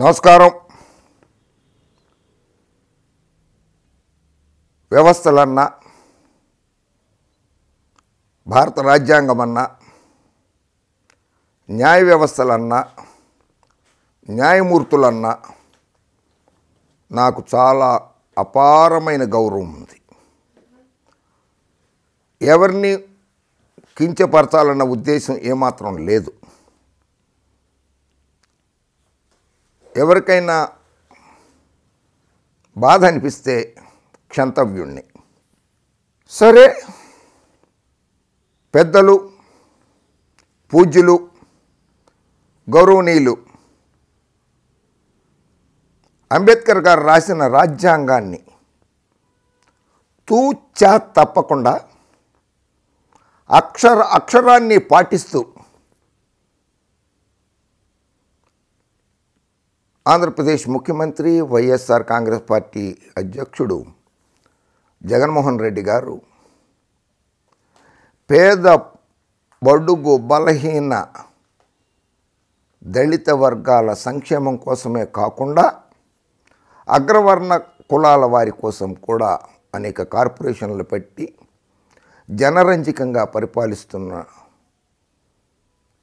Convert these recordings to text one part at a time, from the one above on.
నమస్కారం వ్యవస్థలన్నా భారత రాజ్యాంగమన్నా న్యాయ వ్యవస్థలన్నా న్యాయమూర్తులన్నా నాకు చాలా అపారమైన గౌరవం ఉంది ఎవరిని కించపరచాలన్న ఉద్దేశం ఏమాత్రం లేదు ఎవరికైనా బాధ అనిపిస్తే క్షంతవ్యుణ్ణి సరే పెద్దలు పూజ్యులు గౌరవనీయులు అంబేద్కర్ గారు రాసిన రాజ్యాంగాన్ని తూచా తప్పకుండా అక్షర అక్షరాన్ని పాటిస్తూ ఆంధ్రప్రదేశ్ ముఖ్యమంత్రి వైఎస్ఆర్ కాంగ్రెస్ పార్టీ అధ్యక్షుడు జగన్మోహన్ రెడ్డి గారు పేద బడుగు బలహీన దళిత వర్గాల సంక్షేమం కోసమే కాకుండా అగ్రవర్ణ కులాల వారి కోసం కూడా అనేక కార్పొరేషన్లు పెట్టి జనరంజకంగా పరిపాలిస్తున్న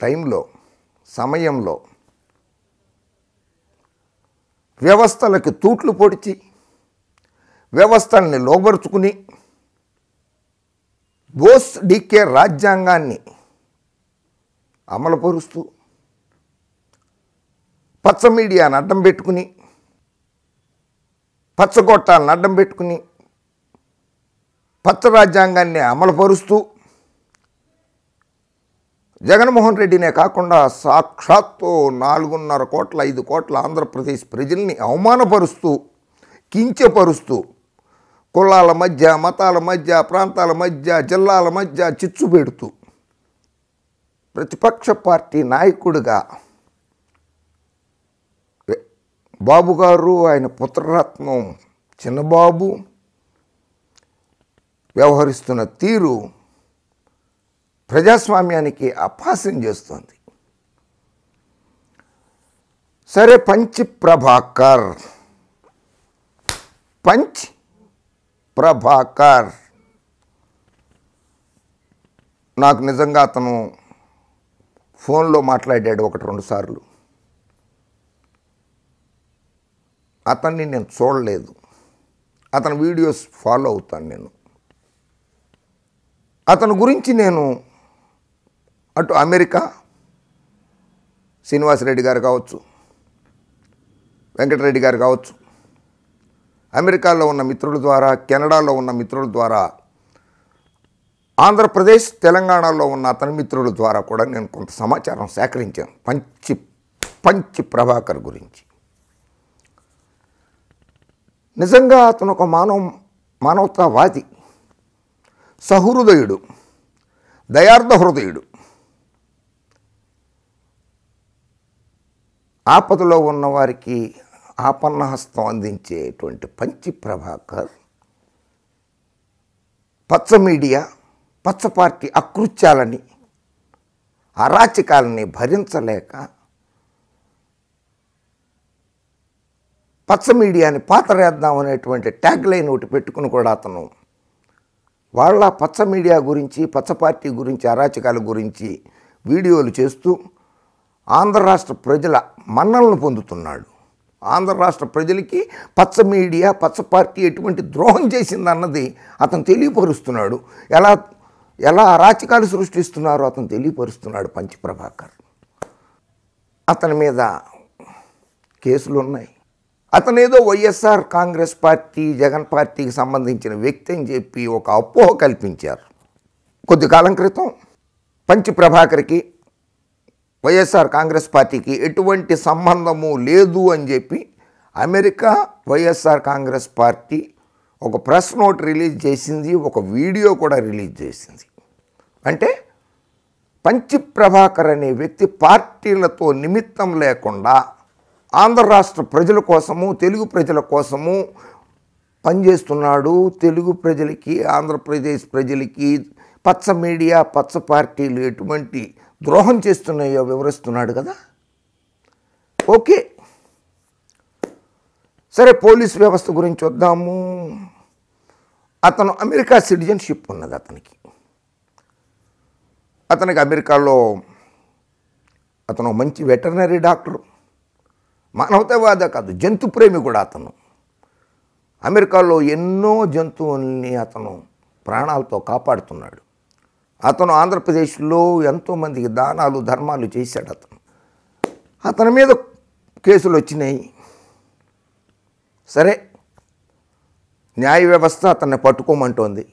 టైంలో సమయంలో వ్యవస్థలకి తూట్లు పొడిచి వ్యవస్థల్ని లోబరుచుకుని బోస్ డికే రాజ్యాంగాన్ని అమలుపరుస్తూ పచ్చ మీడియాను అడ్డం పెట్టుకుని పచ్చగొట్టాలను అడ్డం పెట్టుకుని పచ్చ రాజ్యాంగాన్ని అమలుపరుస్తూ జగన్మోహన్ రెడ్డినే కాకుండా సాక్షాత్తు నాలుగున్నర కోట్ల ఐదు కోట్ల ఆంధ్రప్రదేశ్ ప్రజల్ని అవమానపరుస్తూ కించపరుస్తూ కులాల మధ్య మతాల మధ్య ప్రాంతాల మధ్య జిల్లాల మధ్య చిచ్చు పెడుతూ ప్రతిపక్ష పార్టీ నాయకుడిగా బాబు గారు ఆయన పుత్రరత్నం చిన్నబాబు వ్యవహరిస్తున్న తీరు ప్రజాస్వామ్యానికి అపహాస్యం చేస్తోంది సరే పంచ్ ప్రభాకర్ పంచ్ ప్రభాకర్ నాకు నిజంగా అతను ఫోన్లో మాట్లాడాడు ఒకటి రెండు సార్లు అతన్ని నేను చూడలేదు అతని వీడియోస్ ఫాలో అవుతాను నేను అతని గురించి నేను అటు అమెరికా శ్రీనివాసరెడ్డి గారు కావచ్చు వెంకటరెడ్డి గారు కావచ్చు అమెరికాలో ఉన్న మిత్రుల ద్వారా కెనడాలో ఉన్న మిత్రుల ద్వారా ఆంధ్రప్రదేశ్ తెలంగాణలో ఉన్న అతని మిత్రుల ద్వారా కూడా నేను కొంత సమాచారం సేకరించాను పంచి పంచి ప్రభాకర్ గురించి నిజంగా అతను ఒక మానవ మానవతావాది సహృదయుడు దయార్థ హృదయుడు ఆపదలో ఉన్నవారికి ఆపన్నహస్తం అందించేటువంటి పంచి ప్రభాకర్ పచ్చ మీడియా పచ్చ పార్టీ అకృత్యాలని అరాచకాలని భరించలేక పచ్చ మీడియాని పాతరేద్దాం అనేటువంటి ట్యాగ్ లైన్ ఒకటి పెట్టుకుని కూడా అతను వాళ్ళ పచ్చ మీడియా గురించి పచ్చ పార్టీ గురించి అరాచకాల గురించి వీడియోలు చేస్తూ ఆంధ్ర రాష్ట్ర ప్రజల మన్నలను పొందుతున్నాడు ఆంధ్ర రాష్ట్ర ప్రజలకి పచ్చ మీడియా పచ్చ పార్టీ ఎటువంటి ద్రోహం చేసిందన్నది అతను తెలియపరుస్తున్నాడు ఎలా ఎలా అరాచకాలు సృష్టిస్తున్నారో అతను తెలియపరుస్తున్నాడు పంచప్రభాకర్ అతని మీద కేసులు ఉన్నాయి అతను ఏదో వైఎస్ఆర్ కాంగ్రెస్ పార్టీ జగన్ పార్టీకి సంబంధించిన వ్యక్తి అని చెప్పి ఒక అపోహ కల్పించారు కొద్ది కాలం క్రితం పంచి ప్రభాకర్కి వైఎస్ఆర్ కాంగ్రెస్ పార్టీకి ఎటువంటి సంబంధము లేదు అని చెప్పి అమెరికా వైఎస్ఆర్ కాంగ్రెస్ పార్టీ ఒక ప్రెస్ నోట్ రిలీజ్ చేసింది ఒక వీడియో కూడా రిలీజ్ చేసింది అంటే పంచి ప్రభాకర్ అనే వ్యక్తి పార్టీలతో నిమిత్తం లేకుండా ఆంధ్ర రాష్ట్ర ప్రజల కోసము తెలుగు ప్రజల కోసము పనిచేస్తున్నాడు తెలుగు ప్రజలకి ఆంధ్రప్రదేశ్ ప్రజలకి పచ్చ మీడియా పచ్చ పార్టీలు ఎటువంటి ద్రోహం చేస్తున్నాయో వివరిస్తున్నాడు కదా ఓకే సరే పోలీస్ వ్యవస్థ గురించి వద్దాము అతను అమెరికా సిటిజన్షిప్ ఉన్నది అతనికి అతనికి అమెరికాలో అతను మంచి వెటర్నరీ డాక్టర్ మానవతావాద కాదు జంతు ప్రేమి కూడా అతను అమెరికాలో ఎన్నో జంతువుల్ని అతను ప్రాణాలతో కాపాడుతున్నాడు అతను ఆంధ్రప్రదేశ్లో ఎంతోమందికి దానాలు ధర్మాలు చేశాడు అతను అతని మీద కేసులు వచ్చినాయి సరే న్యాయ వ్యవస్థ అతన్ని పట్టుకోమంటోంది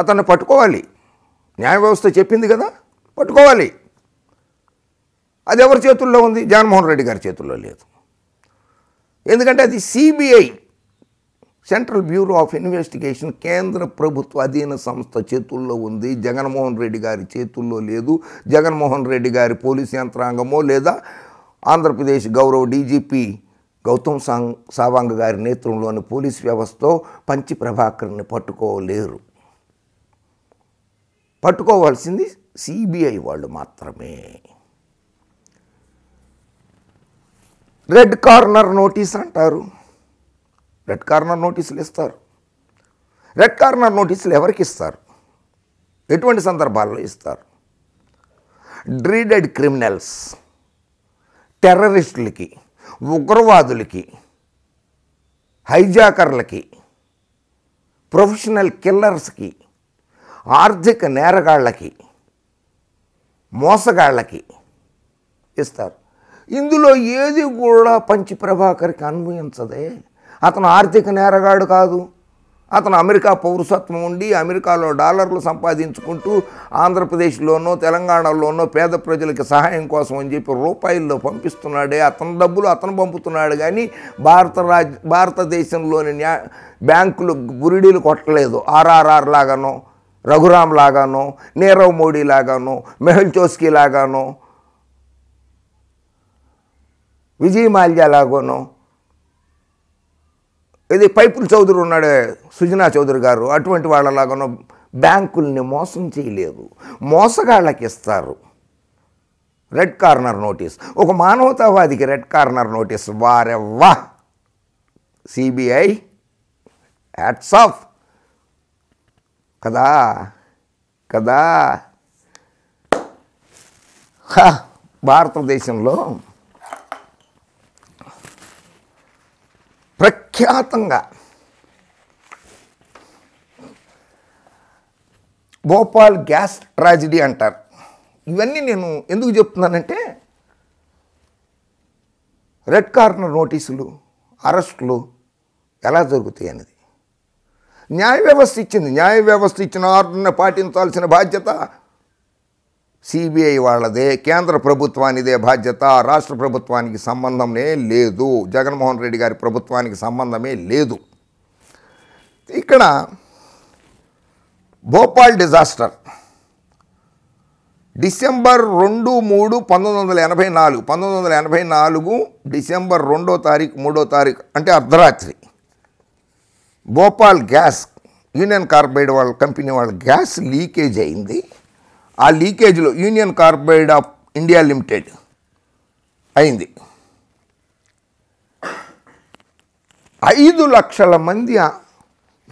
అతన్ని పట్టుకోవాలి న్యాయ వ్యవస్థ చెప్పింది కదా పట్టుకోవాలి అది ఎవరి చేతుల్లో ఉంది జగన్మోహన్ రెడ్డి గారి చేతుల్లో లేదు ఎందుకంటే అది CBI Central Bureau of Investigation కేంద్ర ప్రభుత్వ అధీన సంస్థ చేతుల్లో ఉంది జగన్మోహన్ రెడ్డి గారి చేతుల్లో లేదు జగన్మోహన్ రెడ్డి గారి పోలీస్ యంత్రాంగమో లేదా ఆంధ్రప్రదేశ్ గౌరవ డీజీపీ గౌతమ్ సాంగ్ సావాంగ్ గారి నేతృంలోని పోలీస్ వ్యవస్థతో పంచి ప్రభాకర్ని పట్టుకోలేరు పట్టుకోవాల్సింది సిబిఐ వాళ్ళు మాత్రమే రెడ్ కార్నర్ నోటీస్ అంటారు రెడ్ కార్నర్ నోటీసులు ఇస్తారు రెడ్ కార్నర్ నోటీసులు ఎవరికి ఇస్తారు ఎటువంటి సందర్భాల్లో ఇస్తారు డ్రీడెడ్ క్రిమినల్స్ టెర్రరిస్టులకి ఉగ్రవాదులకి హైజాకర్లకి ప్రొఫెషనల్ కిల్లర్స్కి ఆర్థిక నేరగాళ్ళకి మోసగాళ్ళకి ఇస్తారు ఇందులో ఏది కూడా పంచి ప్రభాకర్కి అన్వయించదే అతను ఆర్థిక నేరగాడు కాదు అతను అమెరికా పౌరసత్వం ఉండి అమెరికాలో డాలర్లు సంపాదించుకుంటూ ఆంధ్రప్రదేశ్లోనో తెలంగాణలోనో పేద ప్రజలకి సహాయం కోసం అని చెప్పి రూపాయల్లో పంపిస్తున్నాడే అతని డబ్బులు అతను పంపుతున్నాడు కానీ భారత రాజ్ భారతదేశంలోని న్యా బ్యాంకులు గురిడీలు కొట్టలేదు ఆర్ఆర్ఆర్ లాగానో రఘురామ్ లాగానో నీరవ్ మోడీ లాగానో మెహుల్ చోస్కీ లాగానో విజయ్ మాల్యా లాగానో ఇది పైపుల్ చౌదరి ఉన్నాడే సుజనా చౌదరి గారు అటువంటి వాళ్ళలాగా బ్యాంకుల్ని మోసం చేయలేదు మోసగాళ్ళకి ఇస్తారు రెడ్ కార్నర్ నోటీస్ ఒక మానవతావాదికి రెడ్ కార్నర్ నోటీస్ వారెవ్వా సిబిఐ హ్యాట్స్ ఆఫ్ కదా కదా భారతదేశంలో ప్రఖ్యాతంగా భోపాల్ గ్యాస్ ట్రాజిడీ అంటారు ఇవన్నీ నేను ఎందుకు చెప్తున్నానంటే రెడ్ కార్నర్ నోటీసులు అరెస్టులు ఎలా జరుగుతాయి అనేది న్యాయ వ్యవస్థ ఇచ్చింది న్యాయ వ్యవస్థ ఇచ్చిన ఆర్డర్ని పాటించాల్సిన బాధ్యత సిబిఐ వాళ్ళదే కేంద్ర ప్రభుత్వానిదే బాధ్యత రాష్ట్ర ప్రభుత్వానికి సంబంధమే లేదు జగన్మోహన్ రెడ్డి గారి ప్రభుత్వానికి సంబంధమే లేదు ఇక్కడ భోపాల్ డిజాస్టర్ డిసెంబర్ రెండు మూడు పంతొమ్మిది వందల ఎనభై నాలుగు పంతొమ్మిది వందల ఎనభై నాలుగు డిసెంబర్ రెండో తారీఖు మూడో తారీఖు అంటే అర్ధరాత్రి భోపాల్ గ్యాస్ యూనియన్ కార్బైడ్ వాళ్ళ కంపెనీ వాళ్ళ గ్యాస్ లీకేజ్ అయింది ఆ లీకేజ్లో Union corporate of India limited అయింది ఐదు లక్షల మంది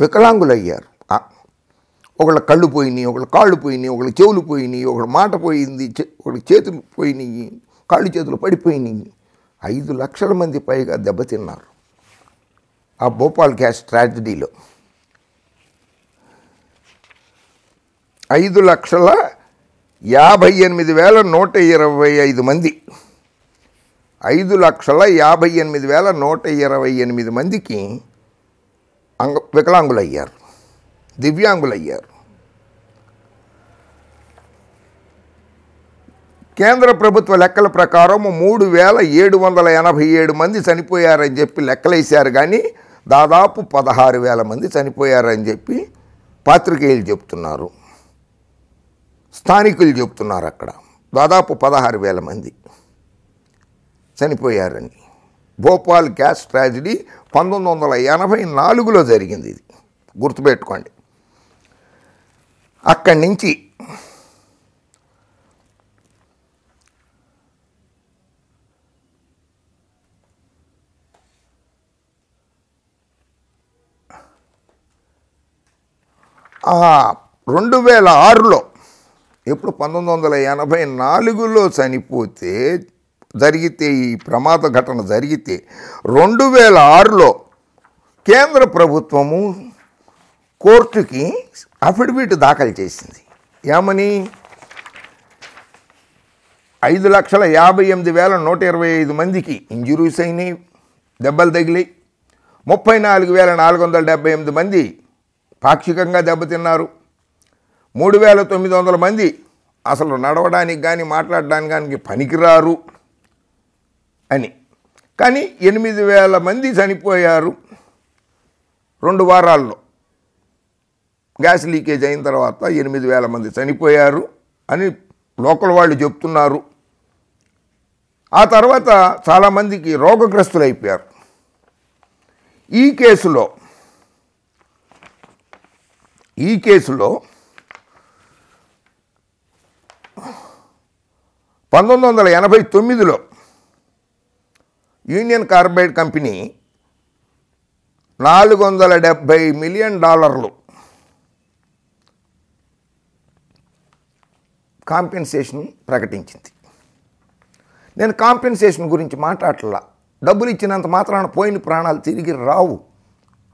వికలాంగులయ్యారు ఒకళ్ళ కళ్ళు పోయినాయి ఒకళ్ళ కాళ్ళు పోయినాయి ఒకళ్ళ చెవులు పోయినాయి ఒకళ్ళ మాట పోయింది ఒకళ్ళ చేతులు పోయినాయి కాళ్ళు చేతులు పడిపోయినాయి ఐదు లక్షల మంది పైగా దెబ్బతిన్నారు ఆ భోపాల్ గ్యాస్ ట్రాజడీలో ఐదు లక్షల యాభై ఎనిమిది వేల నూట ఇరవై ఐదు మంది ఐదు లక్షల యాభై ఎనిమిది వేల నూట ఇరవై ఎనిమిది మందికి అంగ వికలాంగులయ్యారు దివ్యాంగులయ్యారు కేంద్ర ప్రభుత్వ లెక్కల ప్రకారం మూడు వేల ఏడు వందల ఎనభై ఏడు మంది చనిపోయారని చెప్పి లెక్కలేశారు కానీ దాదాపు పదహారు వేల మంది చనిపోయారని చెప్పి పాత్రికేయులు చెప్తున్నారు స్థానికులు చెప్తున్నారు అక్కడ దాదాపు పదహారు వేల మంది చనిపోయారని భోపాల్ గ్యాస్ ట్రాజిడీ పంతొమ్మిది వందల ఎనభై నాలుగులో జరిగింది ఇది గుర్తుపెట్టుకోండి అక్కడి నుంచి రెండు వేల ఆరులో ఎప్పుడు పంతొమ్మిది వందల ఎనభై నాలుగులో చనిపోతే జరిగితే ఈ ప్రమాద ఘటన జరిగితే రెండు వేల ఆరులో కేంద్ర ప్రభుత్వము కోర్టుకి అఫిడవిట్ దాఖలు చేసింది ఏమని ఐదు లక్షల యాభై ఎనిమిది వేల నూట ఇరవై ఐదు మందికి ఇంజురీస్ అయినాయి దెబ్బలు తగిలి ముప్పై నాలుగు వేల నాలుగు వందల డెబ్బై ఎనిమిది మంది పాక్షికంగా దెబ్బతిన్నారు మూడు వేల తొమ్మిది వందల మంది అసలు నడవడానికి కానీ మాట్లాడడానికి కానీ పనికిరారు అని కానీ ఎనిమిది వేల మంది చనిపోయారు రెండు వారాల్లో గ్యాస్ లీకేజ్ అయిన తర్వాత ఎనిమిది వేల మంది చనిపోయారు అని లోకల్ వాళ్ళు చెప్తున్నారు ఆ తర్వాత చాలామందికి అయిపోయారు ఈ కేసులో ఈ కేసులో పంతొమ్మిది వందల ఎనభై తొమ్మిదిలో యూనియన్ కార్బైడ్ కంపెనీ నాలుగు వందల డెబ్భై మిలియన్ డాలర్లు కాంపెన్సేషన్ ప్రకటించింది నేను కాంపెన్సేషన్ గురించి మాట్లాడలా డబ్బులు ఇచ్చినంత మాత్రాన పోయిన ప్రాణాలు తిరిగి రావు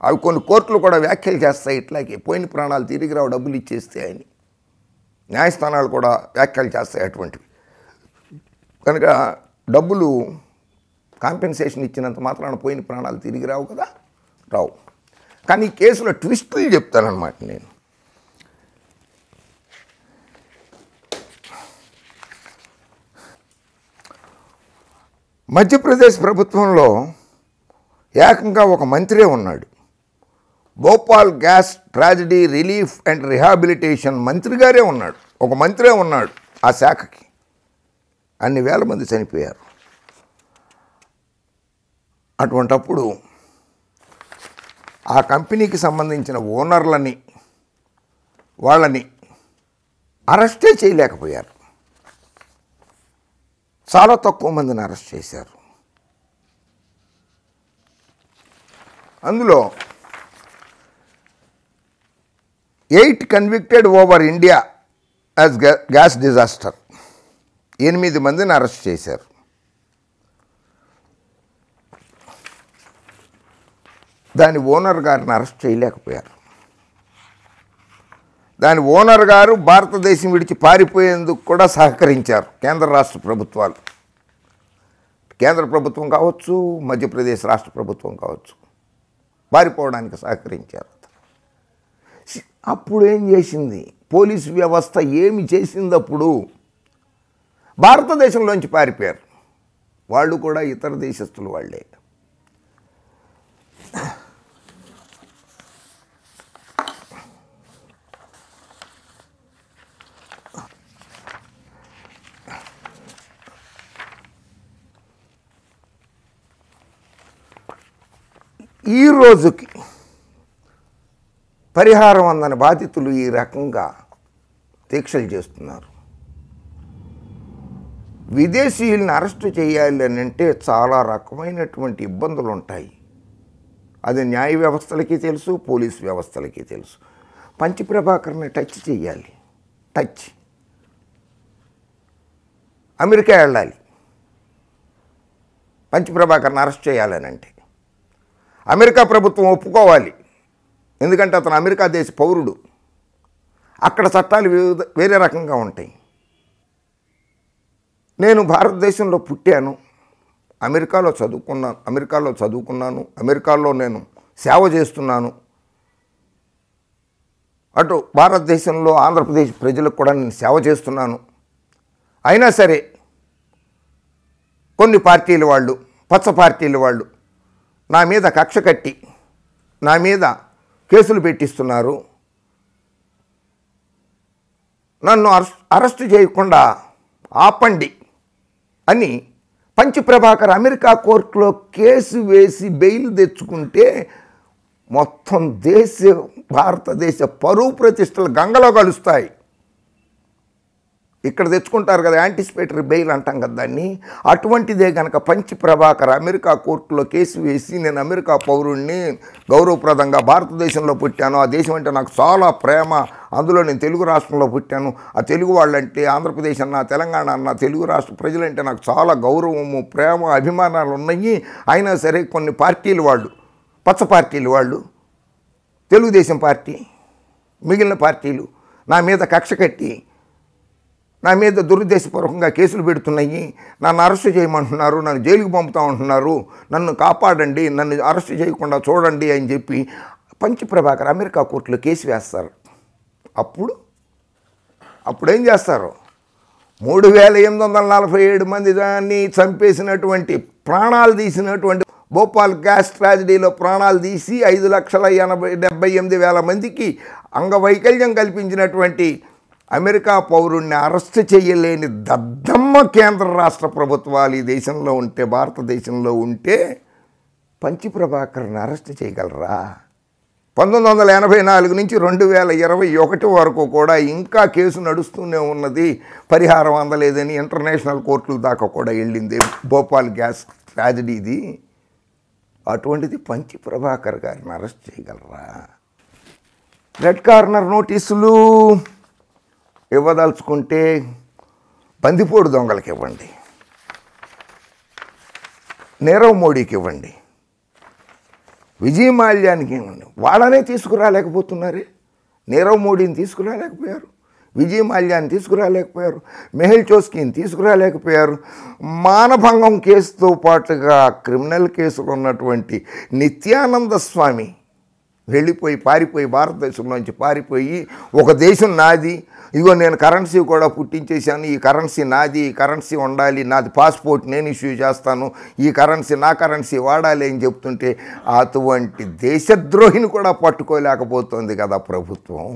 అవి కొన్ని కోర్టులు కూడా వ్యాఖ్యలు చేస్తాయి ఇట్లాగే పోయిన ప్రాణాలు తిరిగి రావు డబ్బులు ఇచ్చేస్తే అని న్యాయస్థానాలు కూడా వ్యాఖ్యలు చేస్తాయి అటువంటివి కనుక డబ్బులు కాంపెన్సేషన్ ఇచ్చినంత మాత్రాన పోయిన ప్రాణాలు తిరిగి రావు కదా రావు కానీ ఈ కేసులో ట్విస్టులు చెప్తానమాట నేను మధ్యప్రదేశ్ ప్రభుత్వంలో ఏకంగా ఒక మంత్రే ఉన్నాడు Bhopal gas tragedy relief and rehabilitation మంత్రి గారే ఉన్నాడు ఒక మంత్రే ఉన్నాడు ఆ శాఖకి అన్ని వేల మంది చనిపోయారు అటువంటప్పుడు ఆ కంపెనీకి సంబంధించిన ఓనర్లని వాళ్ళని అరెస్టే చేయలేకపోయారు చాలా తక్కువ మందిని అరెస్ట్ చేశారు అందులో eight convicted over India as gas disaster ఎనిమిది మందిని అరెస్ట్ చేశారు దాని ఓనర్ గారిని అరెస్ట్ చేయలేకపోయారు దాని ఓనర్ గారు భారతదేశం విడిచి పారిపోయేందుకు కూడా సహకరించారు కేంద్ర రాష్ట్ర ప్రభుత్వాలు కేంద్ర ప్రభుత్వం కావచ్చు మధ్యప్రదేశ్ రాష్ట్ర ప్రభుత్వం కావచ్చు పారిపోవడానికి సహకరించారు అప్పుడు ఏం చేసింది పోలీసు వ్యవస్థ ఏమి చేసింది అప్పుడు భారతదేశంలోంచి పారిపోయారు వాళ్ళు కూడా ఇతర దేశస్తులు వాళ్ళే ఈ రోజుకి పరిహారం అందని బాధితులు ఈ రకంగా దీక్షలు చేస్తున్నారు విదేశీయుల్ని అరెస్టు చేయాలి అని అంటే చాలా రకమైనటువంటి ఇబ్బందులు ఉంటాయి అది న్యాయ వ్యవస్థలకి తెలుసు పోలీస్ వ్యవస్థలకి తెలుసు పంచప్రభాకర్ని టచ్ చేయాలి టచ్ అమెరికా వెళ్ళాలి పంచప్రభాకర్ని అరెస్ట్ చేయాలని అంటే అమెరికా ప్రభుత్వం ఒప్పుకోవాలి ఎందుకంటే అతను అమెరికా దేశ పౌరుడు అక్కడ చట్టాలు వేరే రకంగా ఉంటాయి నేను భారతదేశంలో పుట్టాను అమెరికాలో చదువుకున్నాను అమెరికాలో చదువుకున్నాను అమెరికాలో నేను సేవ చేస్తున్నాను అటు భారతదేశంలో ఆంధ్రప్రదేశ్ ప్రజలకు కూడా నేను సేవ చేస్తున్నాను అయినా సరే కొన్ని పార్టీల వాళ్ళు పచ్చ పార్టీల వాళ్ళు నా మీద కక్ష కట్టి నా మీద కేసులు పెట్టిస్తున్నారు నన్ను అరెస్ట్ చేయకుండా ఆపండి అని పంచప్రభాకర్ అమెరికా కోర్టులో కేసు వేసి బెయిల్ తెచ్చుకుంటే మొత్తం దేశ భారతదేశ పరువు ప్రతిష్టలు గంగలో కలుస్తాయి ఇక్కడ తెచ్చుకుంటారు కదా యాంటిసిపేటరీ బెయిల్ అంటాం కదా దాన్ని అటువంటిదే కనుక పంచి ప్రభాకర్ అమెరికా కోర్టులో కేసు వేసి నేను అమెరికా పౌరుణ్ణి గౌరవప్రదంగా భారతదేశంలో పుట్టాను ఆ దేశం అంటే నాకు చాలా ప్రేమ అందులో నేను తెలుగు రాష్ట్రంలో పుట్టాను ఆ తెలుగు వాళ్ళంటే ఆంధ్రప్రదేశ్ అన్న తెలంగాణ అన్న తెలుగు రాష్ట్ర ప్రజలంటే నాకు చాలా గౌరవము ప్రేమ అభిమానాలు ఉన్నాయి అయినా సరే కొన్ని పార్టీలు వాళ్ళు పచ్చ పార్టీలు వాళ్ళు తెలుగుదేశం పార్టీ మిగిలిన పార్టీలు నా మీద కక్ష కట్టి నా మీద దురుద్దేశపూర్వకంగా కేసులు పెడుతున్నాయి నన్ను అరెస్ట్ చేయమంటున్నారు నన్ను జైలుకు పంపుతా ఉంటున్నారు నన్ను కాపాడండి నన్ను అరెస్ట్ చేయకుండా చూడండి అని చెప్పి పంచి ప్రభాకర్ అమెరికా కోర్టులో కేసు వేస్తారు అప్పుడు అప్పుడేం చేస్తారు మూడు వేల ఎనిమిది వందల నలభై ఏడు మంది దాన్ని చంపేసినటువంటి ప్రాణాలు తీసినటువంటి భోపాల్ గ్యాస్ ట్రాజడీలో ప్రాణాలు తీసి ఐదు లక్షల ఎనభై డెబ్బై ఎనిమిది వేల మందికి అంగవైకల్యం కల్పించినటువంటి అమెరికా పౌరుణ్ణి అరెస్ట్ చేయలేని దద్దమ్మ కేంద్ర రాష్ట్ర ప్రభుత్వాలు ఈ దేశంలో ఉంటే భారతదేశంలో ఉంటే పంచి ప్రభాకర్ని అరెస్ట్ చేయగలరా పంతొమ్మిది వందల ఎనభై నాలుగు నుంచి రెండు వేల ఇరవై ఒకటి వరకు కూడా ఇంకా కేసు నడుస్తూనే ఉన్నది పరిహారం అందలేదని ఇంటర్నేషనల్ కోర్టుల దాకా కూడా వెళ్ళింది భోపాల్ గ్యాస్ ట్రాజడీది ఇది అటువంటిది పంచి ప్రభాకర్ గారిని అరెస్ట్ చేయగలరా రెడ్ కార్నర్ నోటీసులు ఇవ్వదలుచుకుంటే బందిపోడు దొంగలకి ఇవ్వండి నీరవ్ మోడీకి ఇవ్వండి విజయ్ మాల్యానికి ఇవ్వండి వాళ్ళనే తీసుకురాలేకపోతున్నారే నీరవ్ మోడీని తీసుకురాలేకపోయారు విజయ్ మాల్యాన్ని తీసుకురాలేకపోయారు మెహిల్ చోస్కీని తీసుకురాలేకపోయారు మానభంగం కేసుతో పాటుగా క్రిమినల్ కేసులు ఉన్నటువంటి నిత్యానంద స్వామి వెళ్ళిపోయి పారిపోయి భారతదేశంలోంచి పారిపోయి ఒక దేశం నాది ఇదిగో నేను కరెన్సీ కూడా పుట్టించేశాను ఈ కరెన్సీ నాది ఈ కరెన్సీ ఉండాలి నాది పాస్పోర్ట్ నేను ఇష్యూ చేస్తాను ఈ కరెన్సీ నా కరెన్సీ వాడాలి అని చెప్తుంటే అటువంటి దేశద్రోహిని కూడా పట్టుకోలేకపోతుంది కదా ప్రభుత్వం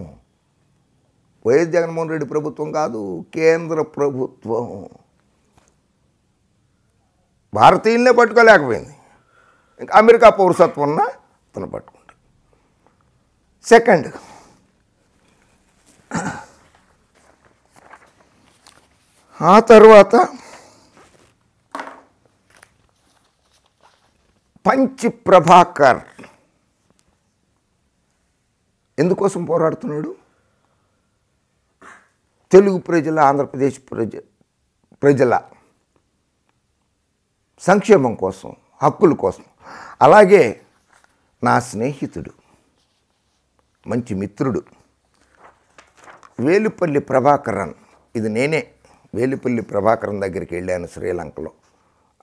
వైఎస్ జగన్మోహన్ రెడ్డి ప్రభుత్వం కాదు కేంద్ర ప్రభుత్వం భారతీయులనే పట్టుకోలేకపోయింది ఇంకా అమెరికా పౌరసత్వం ఉన్నా తను పట్టుకుంటాడు సెకండ్ ఆ తర్వాత పంచి ప్రభాకర్ ఎందుకోసం పోరాడుతున్నాడు తెలుగు ప్రజల ఆంధ్రప్రదేశ్ ప్రజ ప్రజల సంక్షేమం కోసం హక్కుల కోసం అలాగే నా స్నేహితుడు మంచి మిత్రుడు వేలుపల్లి ప్రభాకరన్ ఇది నేనే వేలిపల్లి ప్రభాకరం దగ్గరికి వెళ్ళాను శ్రీలంకలో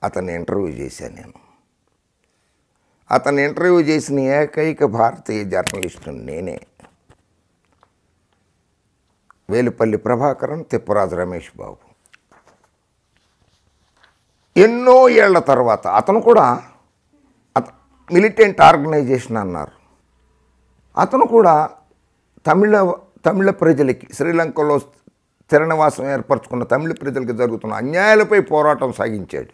అతన్ని ఇంటర్వ్యూ చేశాను నేను అతను ఇంటర్వ్యూ చేసిన ఏకైక భారతీయ జర్నలిస్టు నేనే వేలుపల్లి ప్రభాకరం తిప్పరాజు రమేష్ బాబు ఎన్నో ఏళ్ల తర్వాత అతను కూడా అత మిలిటెంట్ ఆర్గనైజేషన్ అన్నారు అతను కూడా తమిళ తమిళ ప్రజలకి శ్రీలంకలో స్థిరనివాసం ఏర్పరచుకున్న తమిళ ప్రజలకు జరుగుతున్న అన్యాయాలపై పోరాటం సాగించాడు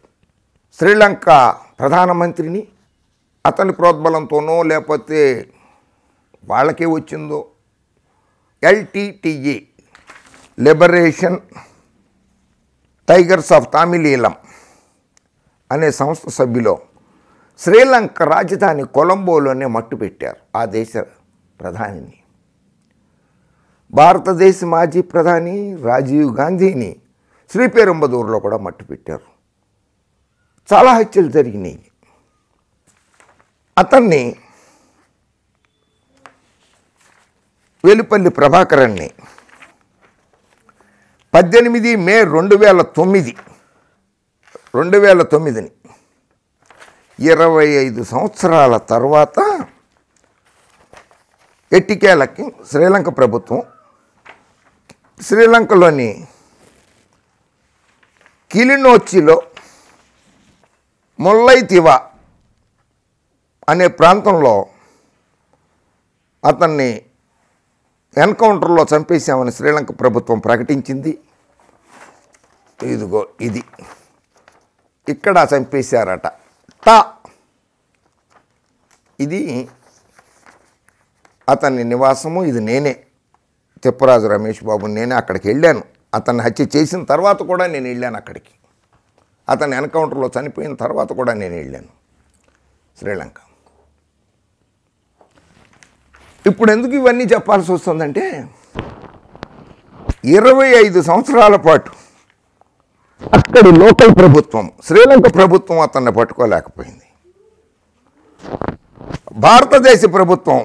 శ్రీలంక ప్రధానమంత్రిని అతని ప్రోద్బలంతోనో లేకపోతే వాళ్ళకే వచ్చిందో LTTE Liberation Tigers of Tamileelam అనే సంస్థ సభ్యులో శ్రీలంక రాజధాని కొలంబోలోనే మట్టు పెట్టారు ఆ దేశ ప్రధానిని భారతదేశ మాజీ ప్రధాని రాజీవ్ గాంధీని శ్రీపేరంబదూరులో కూడా మట్టుపెట్టారు చాలా హత్యలు జరిగినాయి అతన్ని వెలుపల్లి ప్రభాకరన్ని పద్దెనిమిది మే రెండు వేల తొమ్మిది రెండు వేల తొమ్మిదిని ఇరవై ఐదు సంవత్సరాల తర్వాత ఎట్టికేలకి శ్రీలంక ప్రభుత్వం శ్రీలంకలోని కిలినోచ్చిలో ముల్లైతివ అనే ప్రాంతంలో అతన్ని ఎన్కౌంటర్లో చంపేశామని శ్రీలంక ప్రభుత్వం ప్రకటించింది ఇదిగో ఇది ఇక్కడ చంపేశారట ట ఇది అతని నివాసము ఇది నేనే తిప్పరాజు రమేష్ బాబుని నేనే అక్కడికి వెళ్ళాను అతన్ని హత్య చేసిన తర్వాత కూడా నేను వెళ్ళాను అక్కడికి అతను ఎన్కౌంటర్లో చనిపోయిన తర్వాత కూడా నేను వెళ్ళాను శ్రీలంక ఇప్పుడు ఎందుకు ఇవన్నీ చెప్పాల్సి వస్తుందంటే ఇరవై ఐదు సంవత్సరాల పాటు అక్కడి లోకల్ ప్రభుత్వం శ్రీలంక ప్రభుత్వం అతన్ని పట్టుకోలేకపోయింది భారతదేశ ప్రభుత్వం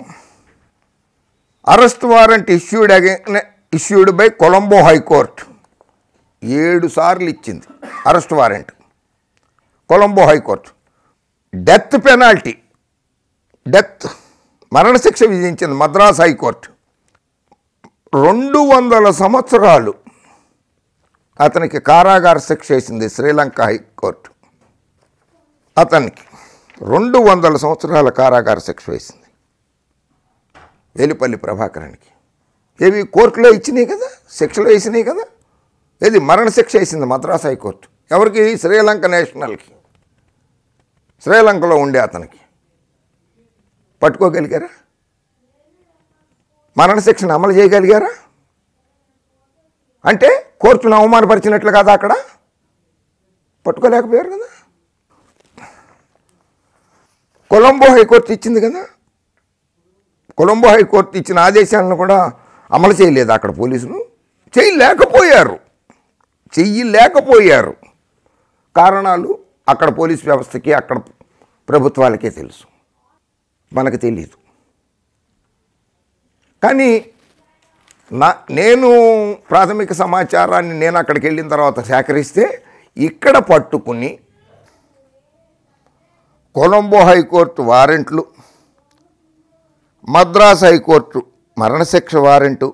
arrest warrant issued again issued by Colombo high court ఏడు సార్లు ఇచ్చింది arrest warrant Colombo high court death penalty death మరణశిక్ష విధించింది మద్రాస్ హైకోర్టు రెండు వందల సంవత్సరాలు అతనికి కారాగార శిక్ష వేసింది శ్రీలంక హైకోర్టు అతనికి రెండు వందల సంవత్సరాల కారాగార శిక్ష వేసింది వేలుపల్లి ప్రభాకరానికి ఏవి కోర్టులో ఇచ్చినాయి కదా శిక్షలు వేసినాయి కదా ఏది మరణశిక్ష వేసింది మద్రాస్ హైకోర్టు ఎవరికి శ్రీలంక నేషనల్కి శ్రీలంకలో ఉండే అతనికి పట్టుకోగలిగారా మరణశిక్షను అమలు చేయగలిగారా అంటే కోర్టును అవమానపరిచినట్లు కాదా అక్కడ పట్టుకోలేకపోయారు కదా కొలంబో హైకోర్టు ఇచ్చింది కదా కొలంబో హైకోర్టు ఇచ్చిన ఆదేశాలను కూడా అమలు చేయలేదు అక్కడ పోలీసులు చేయలేకపోయారు చెయ్యలేకపోయారు కారణాలు అక్కడ పోలీస్ వ్యవస్థకి అక్కడ ప్రభుత్వాలకే తెలుసు మనకు తెలియదు కానీ నా నేను ప్రాథమిక సమాచారాన్ని నేను అక్కడికి వెళ్ళిన తర్వాత సేకరిస్తే ఇక్కడ పట్టుకుని కొలంబో హైకోర్టు వారెంట్లు మద్రాస్ హైకోర్టు మరణశిక్ష వారెంటు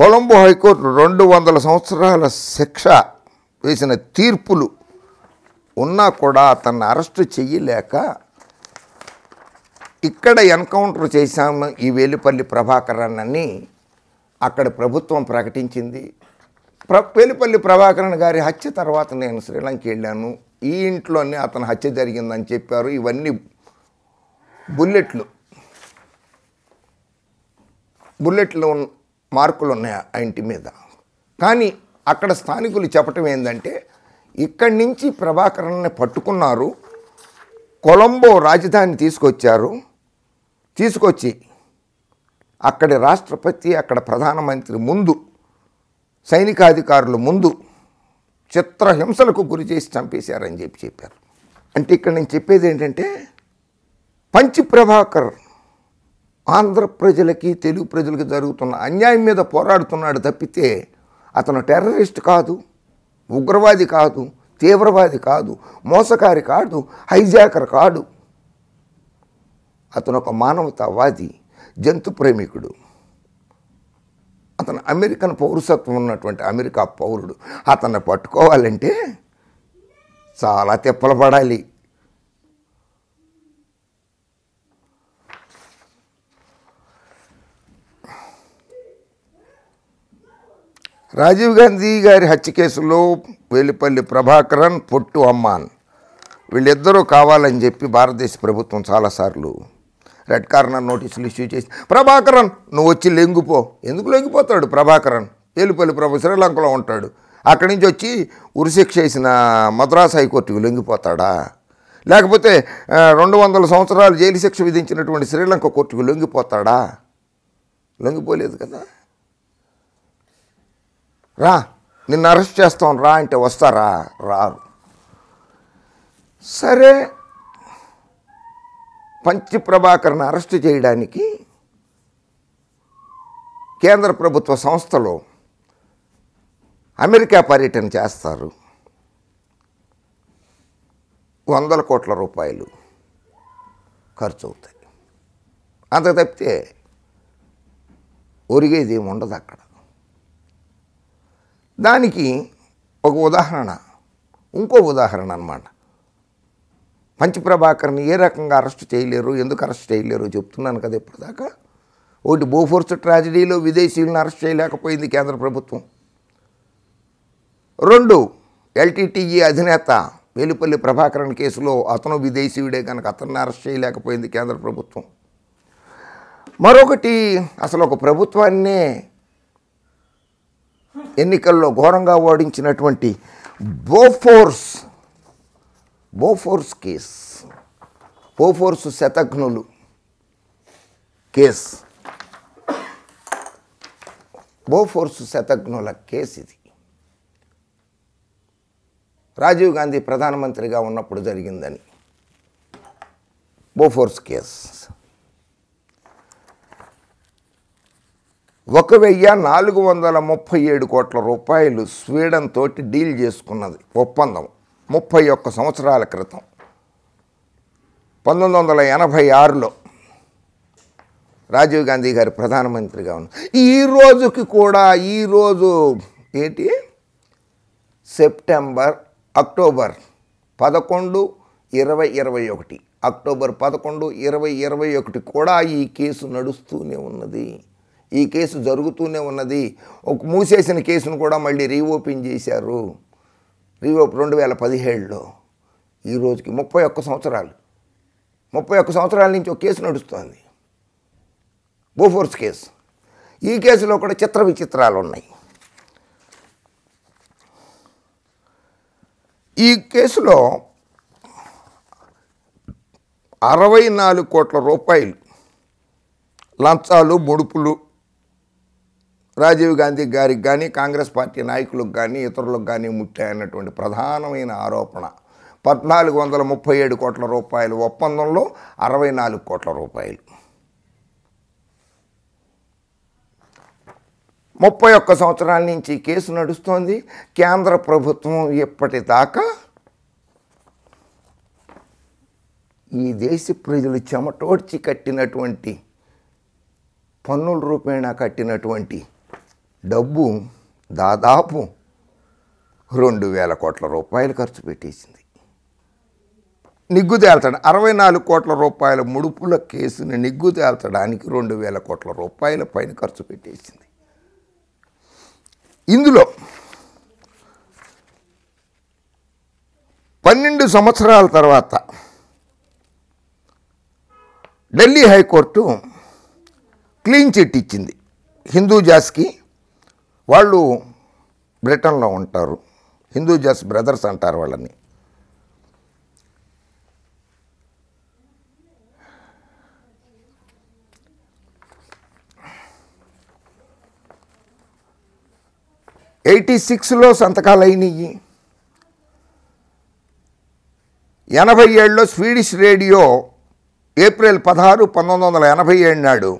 కొలంబో హైకోర్టు రెండు వందల సంవత్సరాల శిక్ష వేసిన తీర్పులు ఉన్నా కూడా అతన్ని అరెస్టు చెయ్యలేక ఇక్కడ ఎన్కౌంటర్ చేశాము ఈ వేలిపల్లి అని అక్కడ ప్రభుత్వం ప్రకటించింది ప్ర వేలిపల్లి ప్రభాకరన్ గారి హత్య తర్వాత నేను శ్రీలంక వెళ్ళాను ఈ ఇంట్లోనే అతను హత్య జరిగిందని చెప్పారు ఇవన్నీ బుల్లెట్లు బుల్లెట్లో మార్కులు ఉన్నాయి ఆ ఇంటి మీద కానీ అక్కడ స్థానికులు చెప్పటం ఏంటంటే ఇక్కడి నుంచి ప్రభాకరణ్ణి పట్టుకున్నారు కొలంబో రాజధాని తీసుకొచ్చారు తీసుకొచ్చి అక్కడి రాష్ట్రపతి అక్కడ ప్రధానమంత్రి ముందు సైనికాధికారుల ముందు చిత్రహింసలకు గురి చేసి చంపేశారని చెప్పి చెప్పారు అంటే ఇక్కడ నేను చెప్పేది ఏంటంటే పంచి ప్రభాకర్ ఆంధ్ర ప్రజలకి తెలుగు ప్రజలకి జరుగుతున్న అన్యాయం మీద పోరాడుతున్నాడు తప్పితే అతను టెర్రరిస్ట్ కాదు ఉగ్రవాది కాదు తీవ్రవాది కాదు మోసకారి కాదు హైజాకర్ కాడు అతను ఒక మానవతావాది జంతు ప్రేమికుడు అతను అమెరికన్ పౌరసత్వం ఉన్నటువంటి అమెరికా పౌరుడు అతన్ని పట్టుకోవాలంటే చాలా తిప్పలు పడాలి రాజీవ్ గాంధీ గారి హత్య కేసులో వేలిపల్లి ప్రభాకరన్ పొట్టు అమ్మాన్ వీళ్ళిద్దరూ కావాలని చెప్పి భారతదేశ ప్రభుత్వం చాలాసార్లు రెడ్ కార్నర్ నోటీసులు ఇష్యూ చేసి ప్రభాకరన్ నువ్వు వచ్చి లెంగిపో ఎందుకు లెంగిపోతాడు ప్రభాకరన్ వేలుపల్లి ప్రభు శ్రీలంకలో ఉంటాడు అక్కడి నుంచి వచ్చి ఉరిశిక్ష వేసిన మద్రాస్ హైకోర్టుకు లొంగిపోతాడా లేకపోతే రెండు వందల సంవత్సరాలు జైలు శిక్ష విధించినటువంటి శ్రీలంక కోర్టుకు లొంగిపోతాడా లొంగిపోలేదు కదా రా నిన్ను అరెస్ట్ చేస్తాం రా అంటే వస్తారా రారు సరే పంచి ప్రభాకర్ని అరెస్ట్ చేయడానికి కేంద్ర ప్రభుత్వ సంస్థలో అమెరికా పర్యటన చేస్తారు వందల కోట్ల రూపాయలు ఖర్చు అవుతాయి అంత తప్పితే ఒరిగేది ఏమి ఉండదు అక్కడ దానికి ఒక ఉదాహరణ ఇంకో ఉదాహరణ అనమాట పంచప్రభాకర్ని ఏ రకంగా అరెస్ట్ చేయలేరు ఎందుకు అరెస్ట్ చేయలేరు చెప్తున్నాను కదా ఇప్పటిదాకా ఒకటి బోఫోర్స్ ట్రాజడీలో విదేశీయులను అరెస్ట్ చేయలేకపోయింది కేంద్ర ప్రభుత్వం రెండు ఎల్టీటీఈ అధినేత వేలుపల్లి ప్రభాకరన్ కేసులో అతను విదేశీయుడే కనుక అతన్ని అరెస్ట్ చేయలేకపోయింది కేంద్ర ప్రభుత్వం మరొకటి అసలు ఒక ప్రభుత్వాన్నే ఎన్నికల్లో ఘోరంగా ఓడించినటువంటి బోఫోర్స్ బోఫోర్స్ కేస్ బోఫోర్స్ శతఘ్నులు కేస్ బోఫోర్స్ శతఘ్నుల కేసు ఇది రాజీవ్ గాంధీ ప్రధానమంత్రిగా ఉన్నప్పుడు జరిగిందని బోఫోర్స్ కేస్ ఒక వెయ్యి నాలుగు వందల ముప్పై ఏడు కోట్ల రూపాయలు స్వీడన్ తోటి డీల్ చేసుకున్నది ఒప్పందం ముప్పై ఒక్క సంవత్సరాల క్రితం పంతొమ్మిది వందల ఎనభై ఆరులో రాజీవ్ గాంధీ గారు ప్రధానమంత్రిగా ఉన్న ఈ రోజుకి కూడా ఈరోజు ఏంటి సెప్టెంబర్ అక్టోబర్ పదకొండు ఇరవై ఇరవై ఒకటి అక్టోబర్ పదకొండు ఇరవై ఇరవై ఒకటి కూడా ఈ కేసు నడుస్తూనే ఉన్నది ఈ కేసు జరుగుతూనే ఉన్నది ఒక మూసేసిన కేసును కూడా మళ్ళీ రీఓపెన్ చేశారు రీఓప్ రెండు వేల పదిహేడులో ఈ రోజుకి ముప్పై ఒక్క సంవత్సరాలు ముప్పై ఒక్క సంవత్సరాల నుంచి ఒక కేసు నడుస్తోంది బోఫోర్స్ కేసు ఈ కేసులో కూడా చిత్ర విచిత్రాలు ఉన్నాయి ఈ కేసులో అరవై నాలుగు కోట్ల రూపాయలు లంచాలు ముడుపులు రాజీవ్ గాంధీ గారికి కానీ కాంగ్రెస్ పార్టీ నాయకులకు కానీ ఇతరులకు కానీ ముట్టాయన్నటువంటి ప్రధానమైన ఆరోపణ పద్నాలుగు వందల ముప్పై ఏడు కోట్ల రూపాయలు ఒప్పందంలో అరవై నాలుగు కోట్ల రూపాయలు ముప్పై ఒక్క సంవత్సరాల నుంచి కేసు నడుస్తోంది కేంద్ర ప్రభుత్వం ఇప్పటిదాకా ఈ దేశ ప్రజలు చెమటోడ్చి కట్టినటువంటి పన్నుల రూపేణా కట్టినటువంటి డబ్బు దాదాపు రెండు వేల కోట్ల రూపాయలు ఖర్చు పెట్టేసింది నిగ్గుదేల్తాడు అరవై నాలుగు కోట్ల రూపాయల ముడుపుల కేసుని నిగ్గు తేల్చడానికి రెండు వేల కోట్ల రూపాయల పైన ఖర్చు పెట్టేసింది ఇందులో పన్నెండు సంవత్సరాల తర్వాత ఢిల్లీ హైకోర్టు క్లీన్ చిట్ ఇచ్చింది హిందూ జాస్కి వాళ్ళు బ్రిటన్లో ఉంటారు హిందూ జస్ బ్రదర్స్ అంటారు వాళ్ళని ఎయిటీ సిక్స్లో సంతకాలు అయినాయి ఎనభై ఏడులో స్వీడిష్ రేడియో ఏప్రిల్ పదహారు పంతొమ్మిది వందల ఎనభై ఏడు నాడు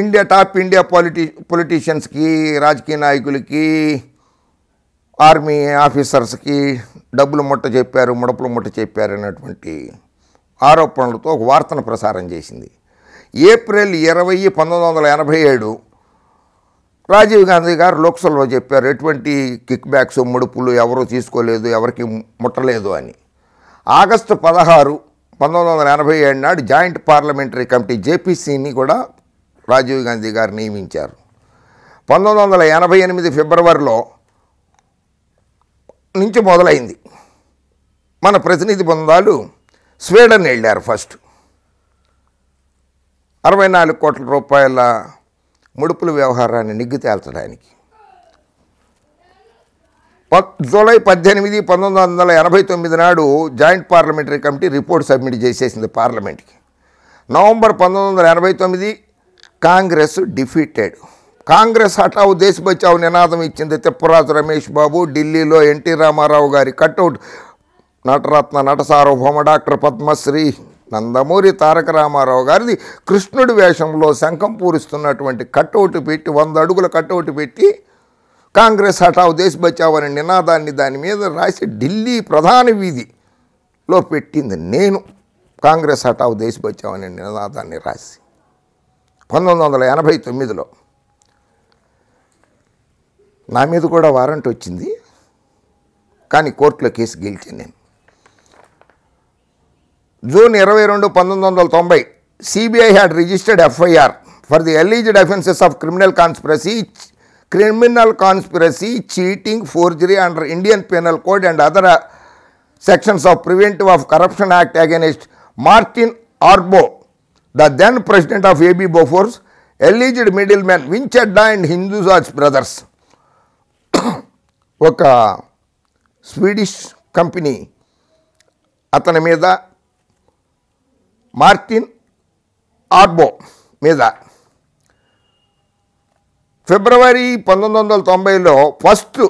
ఇండియా టాప్ ఇండియా పాలిటి పొలిటీషియన్స్కి రాజకీయ నాయకులకి ఆర్మీ ఆఫీసర్స్కి డబ్బులు ముట్ట చెప్పారు ముడపులు ముట్ట చెప్పారు అనేటువంటి ఆరోపణలతో ఒక వార్తను ప్రసారం చేసింది ఏప్రిల్ ఇరవై పంతొమ్మిది వందల ఎనభై ఏడు రాజీవ్ గాంధీ గారు లోక్సభలో చెప్పారు ఎటువంటి కిక్ బ్యాక్స్ ముడుపులు ఎవరూ తీసుకోలేదు ఎవరికి ముట్టలేదు అని ఆగస్టు పదహారు పంతొమ్మిది వందల ఎనభై ఏడు నాడు జాయింట్ పార్లమెంటరీ కమిటీ జేపీసీని కూడా రాజీవ్ గాంధీ గారు నియమించారు పంతొమ్మిది వందల ఎనభై ఎనిమిది ఫిబ్రవరిలో నుంచి మొదలైంది మన ప్రతినిధి బృందాలు స్వీడన్ వెళ్ళారు ఫస్ట్ అరవై నాలుగు కోట్ల రూపాయల ముడుపుల వ్యవహారాన్ని నిగ్గు తేల్చడానికి జూలై పద్దెనిమిది పంతొమ్మిది వందల ఎనభై తొమ్మిది నాడు joint parliamentary committee report submit చేసేసింది పార్లమెంట్కి నవంబర్ పంతొమ్మిది వందల ఎనభై తొమ్మిది కాంగ్రెస్ డిఫీటెడ్ కాంగ్రెస్ హఠావు దేశ బచావు నినాదం ఇచ్చింది తిప్పరాజు రమేష్ బాబు ఢిల్లీలో ఎన్టీ రామారావు గారి కట్అవుట్ నటరత్న నట సార్వభౌమ డాక్టర్ పద్మశ్రీ నందమూరి తారక రామారావు గారిది కృష్ణుడి వేషంలో శంఖం పూరిస్తున్నటువంటి కట్అవుట్ పెట్టి వంద అడుగుల కట్అవుట్ పెట్టి కాంగ్రెస్ హఠావు దేశ బచావు అనే నినాదాన్ని దాని మీద రాసి ఢిల్లీ ప్రధాన వీధిలో పెట్టింది నేను కాంగ్రెస్ హఠావు దేశ బచావు అనే నినాదాన్ని రాసి పంతొమ్మిది వందల ఎనభై తొమ్మిదిలో నా మీద కూడా వారంట్ వచ్చింది కానీ కోర్టులో కేసు గెలిచాను నేను జూన్ ఇరవై రెండు పంతొమ్మిది వందల తొంభై CBI had registered FIR for the alleged offences of criminal conspiracy criminal conspiracy cheating forgery under Indian penal code and other sections of preventive of corruption act against Martin Ardbo the then president of of Bofors Bofors middle man Win Chadha and Hindujas brothers ఒక Swedish company అతని మీద Martin Ardbo మీద ఫిబ్రవరి పంతొమ్మిది వందల తొంభైలో first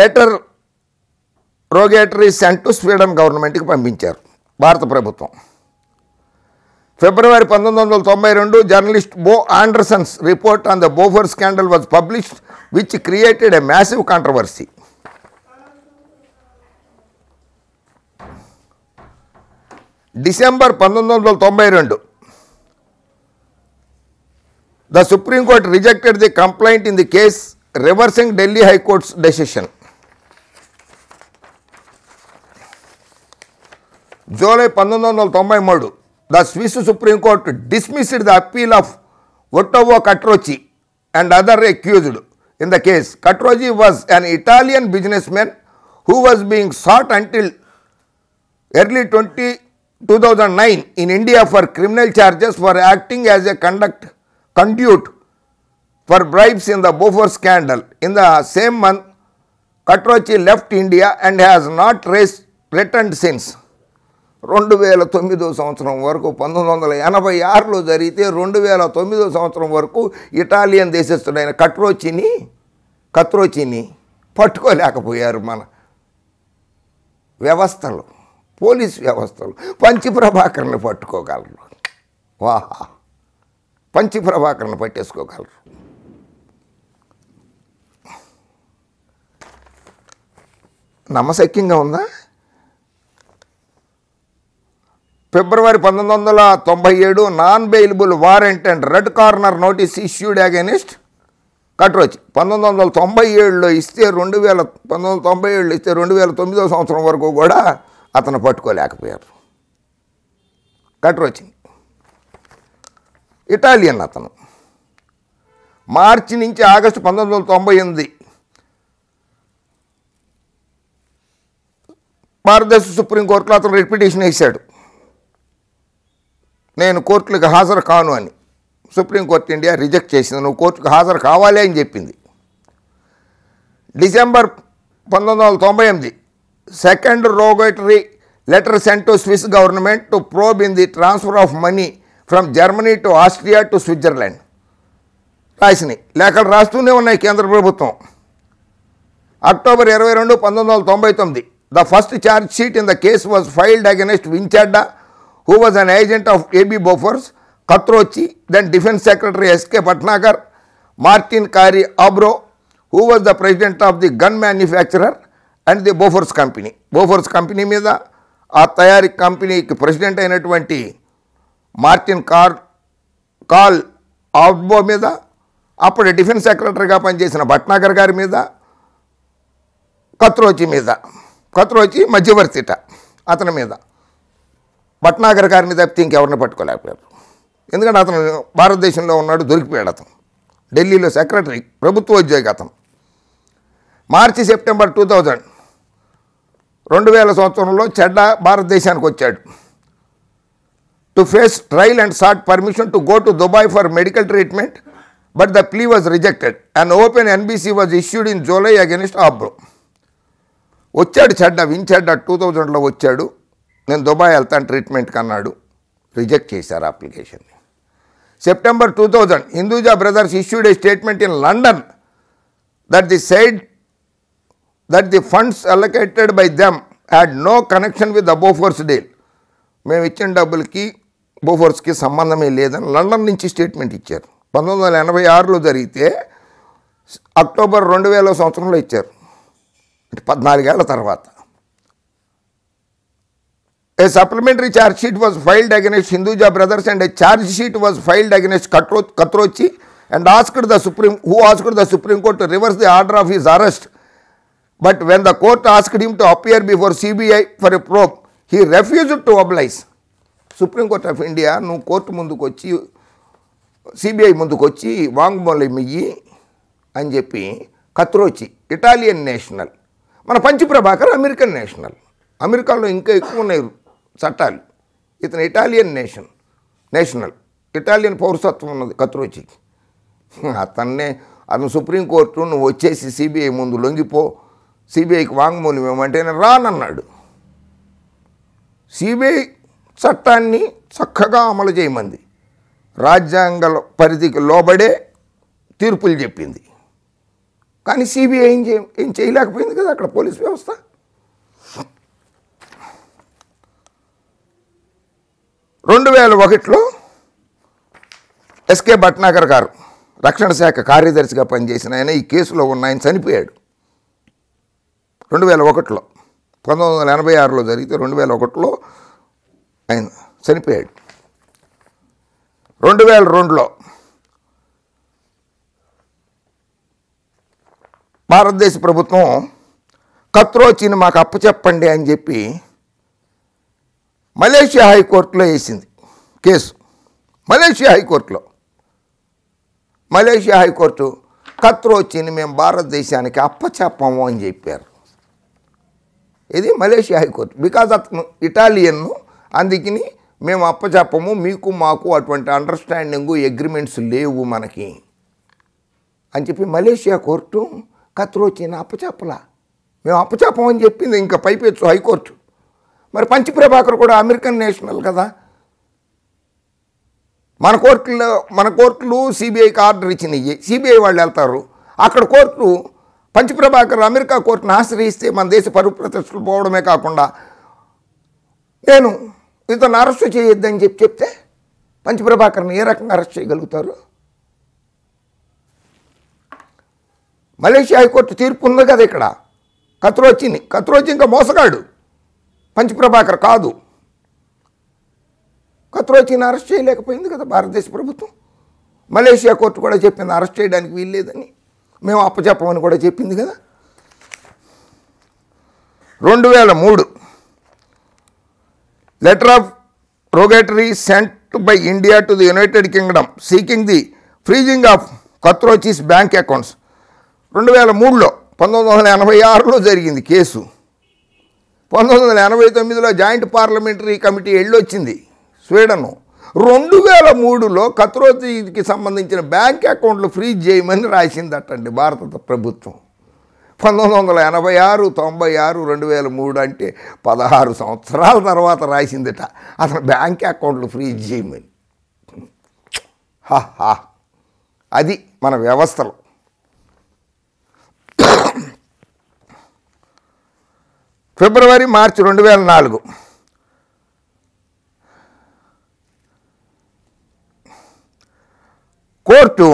letter rogatory sent Sweden గవర్నమెంట్కి పంపించారు భారత ప్రభుత్వం February 1992, journalist Bo Anderson's report on the Beaufort scandal was published, which created a massive controversy. December పంతొమ్మిది వందల తొంభై రెండు the supreme court rejected the complaint in the case reversing Delhi high court's decision July పంతొమ్మిది వందల తొంభై మూడు The Swiss Supreme Court dismissed the appeal of Vittorio Katrochi and other accused in the case. Katrochi was an Italian businessman who was being sought until early 20, 2009 in India for criminal charges for acting as a conduct, conduit for bribes in the Bofors scandal. In the same month, Katrochi left India and has not returned since. రెండు వేల తొమ్మిదో సంవత్సరం వరకు పంతొమ్మిది వందల ఎనభై ఆరులో జరిగితే రెండు వేల తొమ్మిదో సంవత్సరం వరకు ఇటాలియన్ దేశస్తుడైన కట్రోచిని కత్రోచిని పట్టుకోలేకపోయారు మన వ్యవస్థలు పోలీస్ వ్యవస్థలు పంచిప్రభాకర్ని పట్టుకోగలరు వాహా పంచిప్రభాకర్ని పట్టేసుకోగలరు నమ్మశక్యంగా ఉందా ఫిబ్రవరి పంతొమ్మిది వందల తొంభై ఏడు non bailable warrant and red corner notice issued against Quattrocchi పంతొమ్మిది వందల తొంభై ఏడులో ఇస్తే రెండు వేల పంతొమ్మిది వందల తొంభై ఏడులో ఇస్తే రెండు వేల తొమ్మిదో సంవత్సరం వరకు కూడా అతను పట్టుకోలేకపోయారు కట్రోచింగ్ ఇటాలియన్ అతను మార్చి నుంచి ఆగస్టు పంతొమ్మిది వందల తొంభై ఎనిమిది భారతదేశ సుప్రీంకోర్టులో అతను రిపిటేషన్ వేశాడు నేను కోర్టులకు హాజరు కాను అని సుప్రీంకోర్టు ఇండియా రిజెక్ట్ చేసింది నువ్వు కోర్టుకు హాజరు కావాలి అని చెప్పింది డిసెంబర్ పంతొమ్మిది వందల తొంభై ఎనిమిది second rogatory letter sent to Swiss government to probe in the transfer of money from Germany to Austria to Switzerland రాసినాయి లేఖలు రాస్తూనే ఉన్నాయి కేంద్ర ప్రభుత్వం అక్టోబర్ ఇరవై రెండు పంతొమ్మిది వందల తొంభై తొమ్మిది the first charge sheet in the case was filed against వించాడ్డా who was an agent of AB Bofors కత్రోచి then defence secretary SK పట్నాగర్ Martin కారి ఆబ్రో who was the president of the gun manufacturer and the Bofors company Bofors company మీద ఆ తయారీ కంపెనీకి president అయినటువంటి Martin car call ఆబ్బో మీద అప్పుడు defence సెక్రటరీగా పనిచేసిన భట్నాగర్ గారి మీద కత్రోచి మీద కత్రోచి మధ్యవర్తిట అతని మీద భట్నాగర్ గారిని తప్పితే ఇంకెవరిని పట్టుకోలేకపోయారు ఎందుకంటే అతను భారతదేశంలో ఉన్నాడు దొరికిపోయాడు అతను ఢిల్లీలో సెక్రటరీ ప్రభుత్వ ఉద్యోగి అతను మార్చి సెప్టెంబర్ టూ థౌజండ్ రెండు వేల సంవత్సరంలో చెడ్డ భారతదేశానికి వచ్చాడు to face trial and sought permission to go to Dubai for medical treatment but the plea was rejected and open NBC was issued in July against ఆబ్రో వచ్చాడు చెడ్డ విన్ చెడ్డ టూ థౌజండ్లో వచ్చాడు నేను దుబాయ్ వెళ్తాను ట్రీట్మెంట్కి అన్నాడు రిజెక్ట్ చేశారు అప్లికేషన్ని September two thousand Hinduja brothers issued a statement in London that the side that the funds allocated by them had no connection with the Bofors deal మేము ఇచ్చిన డబ్బులకి బోఫోర్స్కి సంబంధమే లేదని లండన్ నుంచి స్టేట్మెంట్ ఇచ్చారు పంతొమ్మిది వందల ఎనభై ఆరులో జరిగితే అక్టోబర్ రెండు వేల సంవత్సరంలో ఇచ్చారు అంటే పద్నాలుగేళ్ల తర్వాత A supplementary charge sheet was filed against Hinduja brothers and a charge sheet was filed against Katrochi and asked the Supreme, who asked the Supreme Court to reverse the order of his arrest. But when the court asked him to appear before CBI for a probe, he refused to oblige. Supreme court of India నువ్వు court ముందుకు వచ్చి CBI ముందుకు వచ్చి వాంగ్మూలం ఇయ్యి అని చెప్పి కత్రోచి Italian national మన పంచి ప్రభాకర్ అమెరికన్ నేషనల్ అమెరికాలో ఇంకా ఎక్కువ ఉన్నాయి చట్టాలు ఇతను ఇటాలియన్ నేషన్ నేషనల్ ఇటాలియన్ పౌరసత్వం ఉన్నది కత్రోచికి అతన్నే అతను సుప్రీంకోర్టు నువ్వు వచ్చేసి సిబిఐ ముందు లొంగిపో సిబిఐకి వాంగ్మూలం ఏమంటే నేను రానన్నాడు సిబిఐ చట్టాన్ని చక్కగా అమలు చేయమంది రాజ్యాంగ పరిధికి లోబడే తీర్పులు చెప్పింది కానీ సిబిఐ ఏం చేయం ఏం చేయలేకపోయింది కదా అక్కడ పోలీస్ వ్యవస్థ రెండు వేల ఒకటిలో ఎస్కే భట్నాగర్ గారు రక్షణ శాఖ కార్యదర్శిగా పనిచేసిన ఆయన ఈ కేసులో ఉన్న ఆయన చనిపోయాడు రెండు వేల ఒకటిలో పంతొమ్మిది వందల ఎనభై ఆరులో జరిగితే రెండు వేల ఒకటిలో ఆయన చనిపోయాడు రెండు వేల రెండులో భారతదేశ ప్రభుత్వం కత్రో కత్రోచిని మాకు అప్పచెప్పండి అని చెప్పి మలేషియా హైకోర్టులో వేసింది కేసు మలేషియా హైకోర్టులో మలేషియా హైకోర్టు కత్రోచిని మేము భారతదేశానికి అప్పచెప్పము అని చెప్పారు ఇది మలేషియా హైకోర్టు బికాజ్ అతను ఇటాలియన్ను అందుకని మేము అప్పచెప్పము మీకు మాకు అటువంటి అండర్స్టాండింగు అగ్రిమెంట్స్ లేవు మనకి అని చెప్పి మలేషియా కోర్టు కత్రోచిని అప్పచెప్పలా మేము అప్పచెప్పమని చెప్పింది ఇంకా పైపెచ్చు హైకోర్టు మరి పంచి ప్రభాకర్ కూడా అమెరికన్ నేషనల్ కదా మన కోర్టులో మన కోర్టులు సిబిఐకి ఆర్డర్ ఇచ్చినవి సిబిఐ వాళ్ళు వెళ్తారు అక్కడ కోర్టులు పంచప్రభాకర్ అమెరికా కోర్టును ఆశ్రయిస్తే మన దేశ పరువు ప్రతిష్టలు పోవడమే కాకుండా నేను ఇతను అరెస్టు చేయొద్దని చెప్పి చెప్తే పంచప్రభాకర్ని ఏ రకంగా అరెస్ట్ చేయగలుగుతారు మలేషియా హైకోర్టు తీర్పు ఉంది కదా ఇక్కడ కత్రోచిని కత్రోచి ఇంకా మోసగాడు పంచప్రభాకర్ కాదు కత్రోచిని అరెస్ట్ చేయలేకపోయింది కదా భారతదేశ ప్రభుత్వం మలేషియా కోర్టు కూడా చెప్పింది అరెస్ట్ చేయడానికి వీల్లేదని మేము అప్పచెప్పమని కూడా చెప్పింది కదా రెండు వేల మూడు letter of rogatory sent by India to the United Kingdom seeking the freezing of Quattrocchi's bank accounts రెండు వేల మూడులో పంతొమ్మిది వందల ఎనభై ఆరులో జరిగింది కేసు పంతొమ్మిది వందల ఎనభై తొమ్మిదిలో జాయింట్ పార్లమెంటరీ కమిటీ వెళ్ళొచ్చింది స్వీడను రెండు వేల మూడులో ఖత్రోతీకి సంబంధించిన బ్యాంక్ అకౌంట్లు ఫ్రీజ్ చేయమని రాసిందటండి భారత ప్రభుత్వం పంతొమ్మిది వందల ఎనభై ఆరు తొంభై ఆరు రెండు వేల మూడు అంటే పదహారు సంవత్సరాల తర్వాత రాసిందట అసలు బ్యాంక్ అకౌంట్లు ఫ్రీజ్ చేయమని హా అది మన వ్యవస్థలో ఫిబ్రవరి మార్చి రెండు వేల నాలుగు court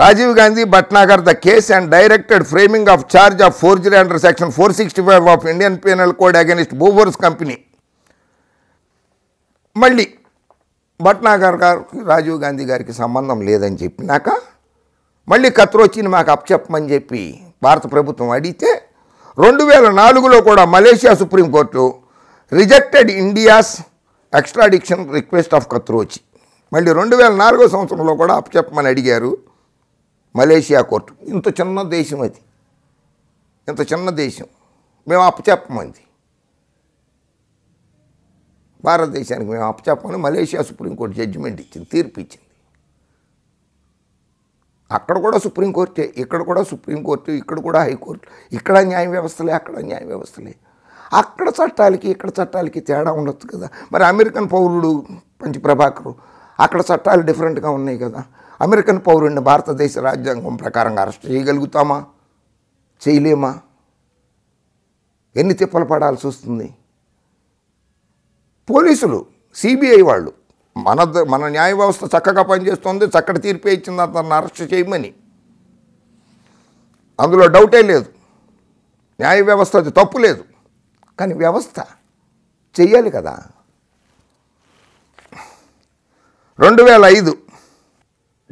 Rajiv Gandhi Bhatnagar the case and directed framing of charge of forgery under section four sixty five of Indian penal code against Bofors company మళ్ళీ భట్నాగర్ గారికి రాజీవ్ గాంధీ గారికి సంబంధం లేదని చెప్పినాక మళ్ళీ కత్రోచిని మాకు అప్పచెప్పమని చెప్పి భారత ప్రభుత్వం అడిగితే రెండు వేల నాలుగులో కూడా Malaysia supreme court rejected India's extradition request of Quattrocchi మళ్ళీ రెండు వేల నాలుగో సంవత్సరంలో కూడా అప్పచెప్పమని అడిగారు మలేషియా కోర్టు ఇంత చిన్న దేశం అది ఇంత చిన్న దేశం మేము అప్పచెప్పమంది భారతదేశానికి మేము అప్పచెప్పమని మలేషియా సుప్రీంకోర్టు జడ్జిమెంట్ ఇచ్చింది తీర్పు ఇచ్చింది అక్కడ కూడా సుప్రీంకోర్టే ఇక్కడ కూడా సుప్రీంకోర్టు ఇక్కడ కూడా హైకోర్టు ఇక్కడ న్యాయ వ్యవస్థలే అక్కడ న్యాయ వ్యవస్థలే అక్కడ చట్టాలకి ఇక్కడ చట్టాలకి తేడా ఉండొచ్చు కదా మరి అమెరికన్ పౌరుడు ప్రభాకరు అక్కడ చట్టాలు డిఫరెంట్గా ఉన్నాయి కదా అమెరికన్ పౌరుడిని భారతదేశ రాజ్యాంగం ప్రకారంగా అరెస్ట్ చేయగలుగుతామా చేయలేమా ఎన్ని తిప్పలు పడాల్సి వస్తుంది పోలీసులు సిబిఐ వాళ్ళు మన మన న్యాయ వ్యవస్థ చక్కగా పనిచేస్తుంది చక్కటి తీర్పు ఇచ్చింది అతను అరెస్ట్ చేయమని అందులో డౌటే లేదు న్యాయ వ్యవస్థ అది తప్పు లేదు కానీ వ్యవస్థ చెయ్యాలి కదా రెండు వేల ఐదు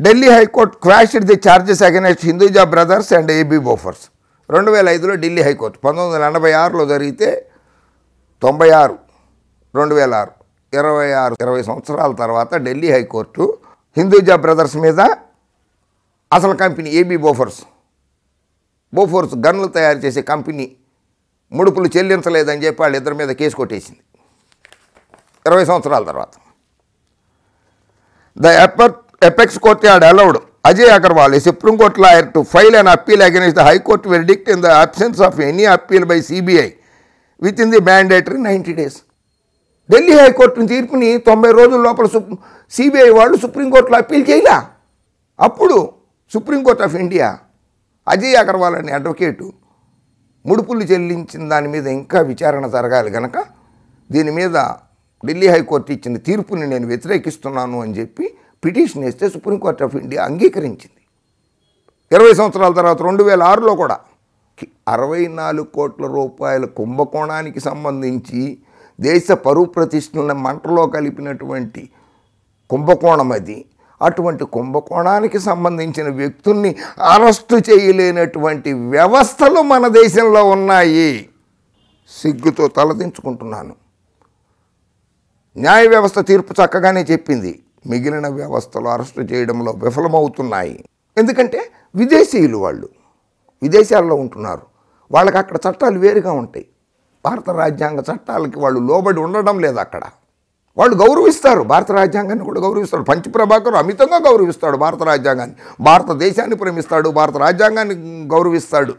Delhi high court quashed the charges against Hinduja brothers and AB Bofors రెండు వేల ఐదులో ఢిల్లీ హైకోర్టు పంతొమ్మిది వందల ఎనభై ఆరులో జరిగితే తొంభై ఆరు రెండు వేల ఆరు ఇరవై ఆరు ఇరవై సంవత్సరాల తర్వాత ఢిల్లీ హైకోర్టు హిందూజా బ్రదర్స్ మీద అసలు కంపెనీ ఏబీ బోఫర్స్ బోఫోర్స్ గన్లు తయారు చేసే కంపెనీ ముడుపులు చెల్లించలేదని చెప్పి వాళ్ళు ఇద్దరి మీద కేసు కొట్టేసింది ఇరవై సంవత్సరాల తర్వాత ద ఎపర్ apex court yard allowed Ajay Agarwal ఈ supreme court lawyer to file and appeal against the high court verdict in the absence of any appeal by CBI within the mandatory ninety days Delhi high court తీర్పుని తొంభై రోజుల లోపల సుప్ సిబిఐ వాళ్ళు సుప్రీంకోర్టులో అప్పీల్ చేయలా అప్పుడు supreme court of India Ajay Agarwal అనే అడ్వకేటు ముడుపులు చెల్లించిన దాని మీద ఇంకా విచారణ జరగాలి కనుక దీని మీద ఢిల్లీ హైకోర్టు ఇచ్చిన తీర్పుని నేను వ్యతిరేకిస్తున్నాను అని చెప్పి పిటిషన్ వేస్తే సుప్రీంకోర్టు ఆఫ్ ఇండియా అంగీకరించింది ఇరవై సంవత్సరాల తర్వాత రెండు వేల ఆరులో కూడా అరవై నాలుగు కోట్ల రూపాయల కుంభకోణానికి సంబంధించి దేశ పరువు ప్రతిష్టలను మంటలో కలిపినటువంటి కుంభకోణం అది అటువంటి కుంభకోణానికి సంబంధించిన వ్యక్తుల్ని అరెస్టు చేయలేనటువంటి వ్యవస్థలు మన దేశంలో ఉన్నాయి సిగ్గుతో తలదించుకుంటున్నాను న్యాయ వ్యవస్థ తీర్పు చక్కగానే చెప్పింది మిగిలిన వ్యవస్థలు అరెస్టు చేయడంలో విఫలమవుతున్నాయి ఎందుకంటే విదేశీయులు వాళ్ళు విదేశాల్లో ఉంటున్నారు వాళ్ళకి అక్కడ చట్టాలు వేరుగా ఉంటాయి భారత రాజ్యాంగ చట్టాలకి వాళ్ళు లోబడి ఉండడం లేదు అక్కడ వాళ్ళు గౌరవిస్తారు భారత రాజ్యాంగాన్ని కూడా గౌరవిస్తారు పంచప్రభాకర్ అమితంగా గౌరవిస్తాడు భారత రాజ్యాంగాన్ని భారతదేశాన్ని ప్రేమిస్తాడు భారత రాజ్యాంగాన్ని గౌరవిస్తాడు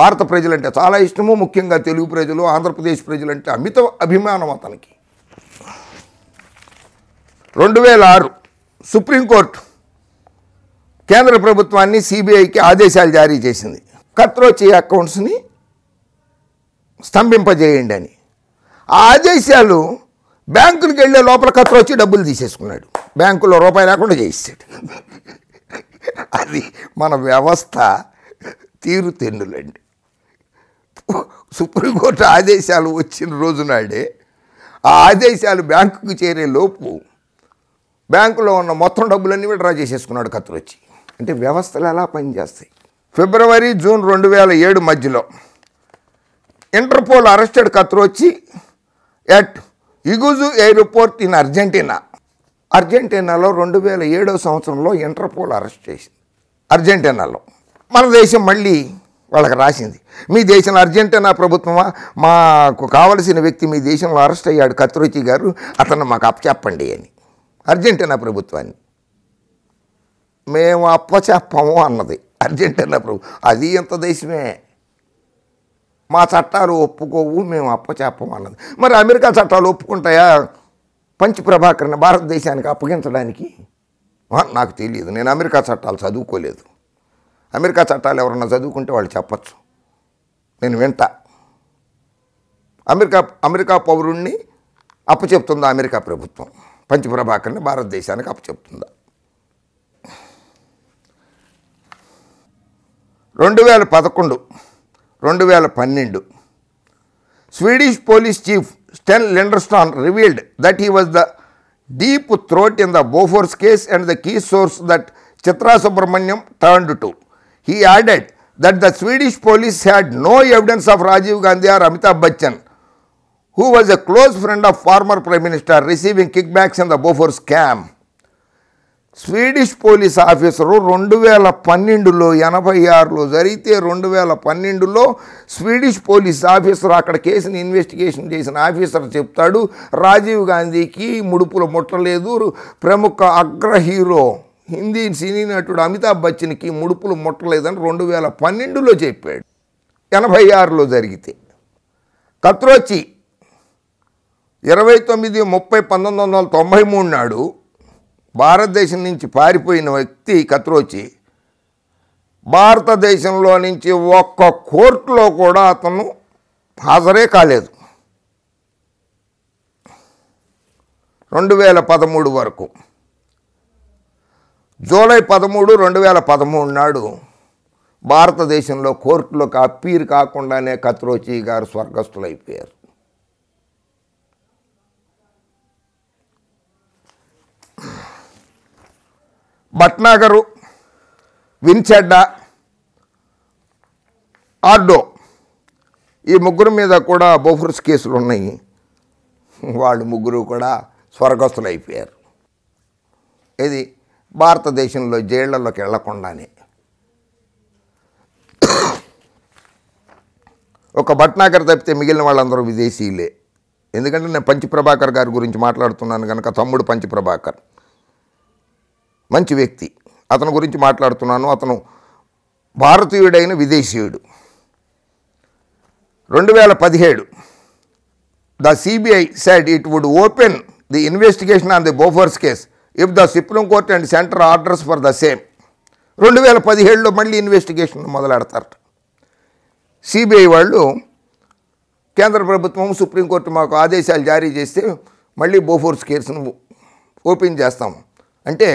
భారత ప్రజలంటే చాలా ఇష్టము ముఖ్యంగా తెలుగు ప్రజలు ఆంధ్రప్రదేశ్ ప్రజలంటే అమిత అభిమానం అతనికి రెండు వేల ఆరు సుప్రీంకోర్టు కేంద్ర ప్రభుత్వాన్ని సిబిఐకి ఆదేశాలు జారీ చేసింది కత్రోచి అకౌంట్స్ని స్తంభింపజేయండి అని ఆ ఆదేశాలు బ్యాంకులకు వెళ్ళే లోపల ఖర్చు వచ్చి డబ్బులు తీసేసుకున్నాడు బ్యాంకులో రూపాయి లేకుండా చేయిస్తాడు అది మన వ్యవస్థ తీరు తెన్నులండి సుప్రీంకోర్టు ఆదేశాలు వచ్చిన రోజునాడే ఆ ఆదేశాలు బ్యాంకుకు చేరే లోపు బ్యాంకులో ఉన్న మొత్తం డబ్బులన్నీ విడ్రా చేసేసుకున్నాడు ఖర్చులు వచ్చి అంటే వ్యవస్థలు ఎలా పనిచేస్తాయి ఫిబ్రవరి జూన్ రెండు వేల ఏడు మధ్యలో అరెస్టెడ్ arrested వచ్చి at Iguazu airport in Argentina అర్జెంటీనాలో రెండు వేల ఏడో సంవత్సరంలో ఇంటర్పోల్ అరెస్ట్ చేసింది అర్జెంటీనాలో మన దేశం మళ్ళీ వాళ్ళకి రాసింది మీ దేశం అర్జెంటీనా ప్రభుత్వమా మాకు కావలసిన వ్యక్తి మీ దేశంలో అరెస్ట్ అయ్యాడు కత్రుచి గారు అతను మాకు అప్పచెప్పండి అని అర్జెంటీనా ప్రభుత్వాన్ని మేము అప్పచెప్పము అన్నది అర్జెంటీనా ప్రభు అది ఎంత దేశమే మా చట్టాలు ఒప్పుకోవు మేము అప్పచేపం అన్నది మరి అమెరికా చట్టాలు ఒప్పుకుంటాయా పంచి ప్రభాకర్ని భారతదేశానికి అప్పగించడానికి నాకు తెలియదు నేను అమెరికా చట్టాలు చదువుకోలేదు అమెరికా చట్టాలు ఎవరన్నా చదువుకుంటే వాళ్ళు చెప్పచ్చు నేను వింట అమెరికా అమెరికా పౌరుణ్ణి అప్పచెప్తుందా అమెరికా ప్రభుత్వం పంచి ప్రభాకర్ని భారతదేశానికి అప్పచెప్తుందా రెండు వేల పదకొండు రెండు వేల పన్నెండు Swedish police chief Sten Lindstrom revealed that he was the deep throat in the Bofors case and the key source that Chitra Subramaniam turned to he added that the Swedish police had no evidence of Rajiv Gandhi or Amitabh Bachchan who was a close friend of former Prime Minister receiving kickbacks in the Bofors scam. Swedish police officer రెండు వేల పన్నెండులో ఎనభై ఆరులో జరిగితే రెండు వేల పన్నెండులో Swedish police officer అక్కడ కేసుని ఇన్వెస్టిగేషన్ చేసిన ఆఫీసర్ చెప్తాడు రాజీవ్ గాంధీకి ముడుపుల ముట్టలేదు ప్రముఖ అగ్ర హీరో హిందీ సినీ నటుడు అమితాబ్ బచ్చన్కి ముడుపులు ముట్టలేదని రెండు వేల పన్నెండులో చెప్పాడు ఎనభై ఆరులో జరిగితే కత్రోచి ఇరవై తొమ్మిది ముప్పై పంతొమ్మిది వందల తొంభై మూడు నాడు భారతదేశం నుంచి పారిపోయిన వ్యక్తి కత్రోచి భారతదేశంలో నుంచి ఒక్క కోర్టులో కూడా అతను హాజరే కాలేదు రెండు వేల పదమూడు వరకు జూలై పదమూడు రెండు వేల పదమూడు నాడు భారతదేశంలో కోర్టులోకి అప్పీర్ కాకుండానే కత్రోచి గారు స్వర్గస్థులైపోయారు భట్నాగరు విన్చెడ్డ ఆర్డో ఈ ముగ్గురు మీద కూడా బోఫర్స్ కేసులు ఉన్నాయి వాళ్ళు ముగ్గురు కూడా స్వర్గస్థులు అయిపోయారు ఇది భారతదేశంలో జైళ్లలోకి వెళ్లకుండానే ఒక భట్నాగర్ తప్పితే మిగిలిన వాళ్ళందరూ విదేశీయులే ఎందుకంటే నేను పంచప్రభాకర్ గారి గురించి మాట్లాడుతున్నాను కనుక తమ్ముడు పంచప్రభాకర్ మంచి వ్యక్తి అతని గురించి మాట్లాడుతున్నాను అతను భారతీయుడైన విదేశీయుడు రెండు వేల పదిహేడు the CBI said it would open the investigation on the Bofors case if the supreme court and centre orders for the same రెండు వేల పదిహేడులో మళ్ళీ ఇన్వెస్టిగేషన్ మొదలెడతారట సిబిఐ వాళ్ళు కేంద్ర ప్రభుత్వం సుప్రీంకోర్టు మాకు ఆదేశాలు జారీ చేస్తే మళ్ళీ బోఫోర్స్ కేసును ఓపెన్ చేస్తాము అంటే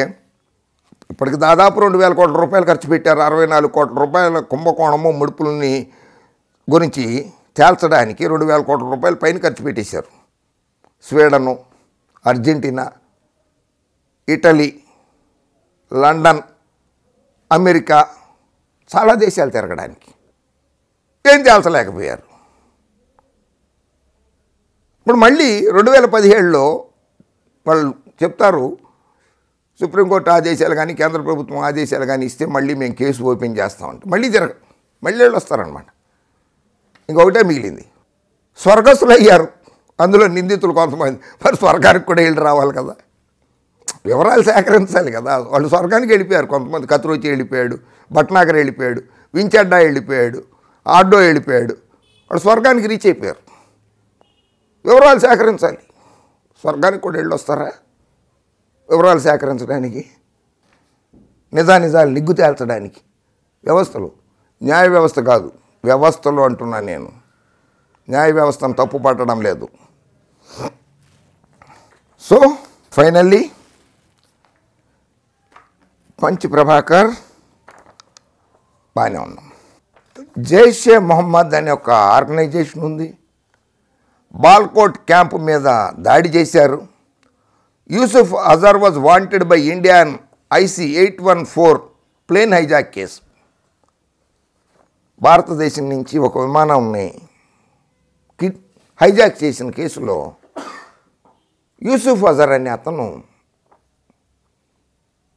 ఇప్పటికి దాదాపు రెండు వేల కోట్ల రూపాయలు ఖర్చు పెట్టారు అరవై నాలుగు కోట్ల రూపాయల కుంభకోణము ముడుపులని గురించి తేల్చడానికి రెండు వేల కోట్ల రూపాయలు పైన ఖర్చు పెట్టేశారు Sweden Argentina Italy London America చాలా దేశాలు తిరగడానికి ఏం తేల్చలేకపోయారు ఇప్పుడు మళ్ళీ రెండు వేల పదిహేడులో వాళ్ళు చెప్తారు సుప్రీంకోర్టు ఆదేశాలు కానీ కేంద్ర ప్రభుత్వం ఆదేశాలు కానీ ఇస్తే మళ్ళీ మేము కేసు ఓపెన్ చేస్తామంట మళ్ళీ జరగ మళ్ళీ వాళ్ళు వస్తారనమాట ఇంకొకటే మిగిలింది స్వర్గస్తులు అయ్యారు అందులో నిందితులు కొంతమంది మరి స్వర్గానికి కూడా వెళ్ళి రావాలి కదా వివరాలు సేకరించాలి కదా వాళ్ళు స్వర్గానికి వెళ్ళిపోయారు కొంతమంది కత్రోచి వెళ్ళిపోయాడు భట్నాగర్ వెళ్ళిపోయాడు వించడ్డా వెళ్ళిపోయాడు ఆడో వెళ్ళిపోయాడు వాళ్ళు స్వర్గానికి రీచ్ అయిపోయారు వివరాలు సేకరించాలి స్వర్గానికి కూడా వెళ్ళొస్తారా వివరాలు సేకరించడానికి నిజానిజాలు నిగ్గు తేల్చడానికి వ్యవస్థలు న్యాయ వ్యవస్థ కాదు వ్యవస్థలు అంటున్నాను నేను న్యాయ వ్యవస్థను తప్పు పట్టడం లేదు సో ఫైనల్లీ పంచి ప్రభాకర్ బాగానే ఉన్నాం జైషే మొహమ్మద్ అనే ఒక ఆర్గనైజేషన్ ఉంది బాల్కోట్ క్యాంపు మీద దాడి చేశారు Azhar was wanted by India in IC eight one four plane hijack case భారతదేశం నుంచి ఒక విమానాన్ని కిడ్ హైజాక్ చేసిన కేసులో యూసుఫ్ అజర్ అనే అతను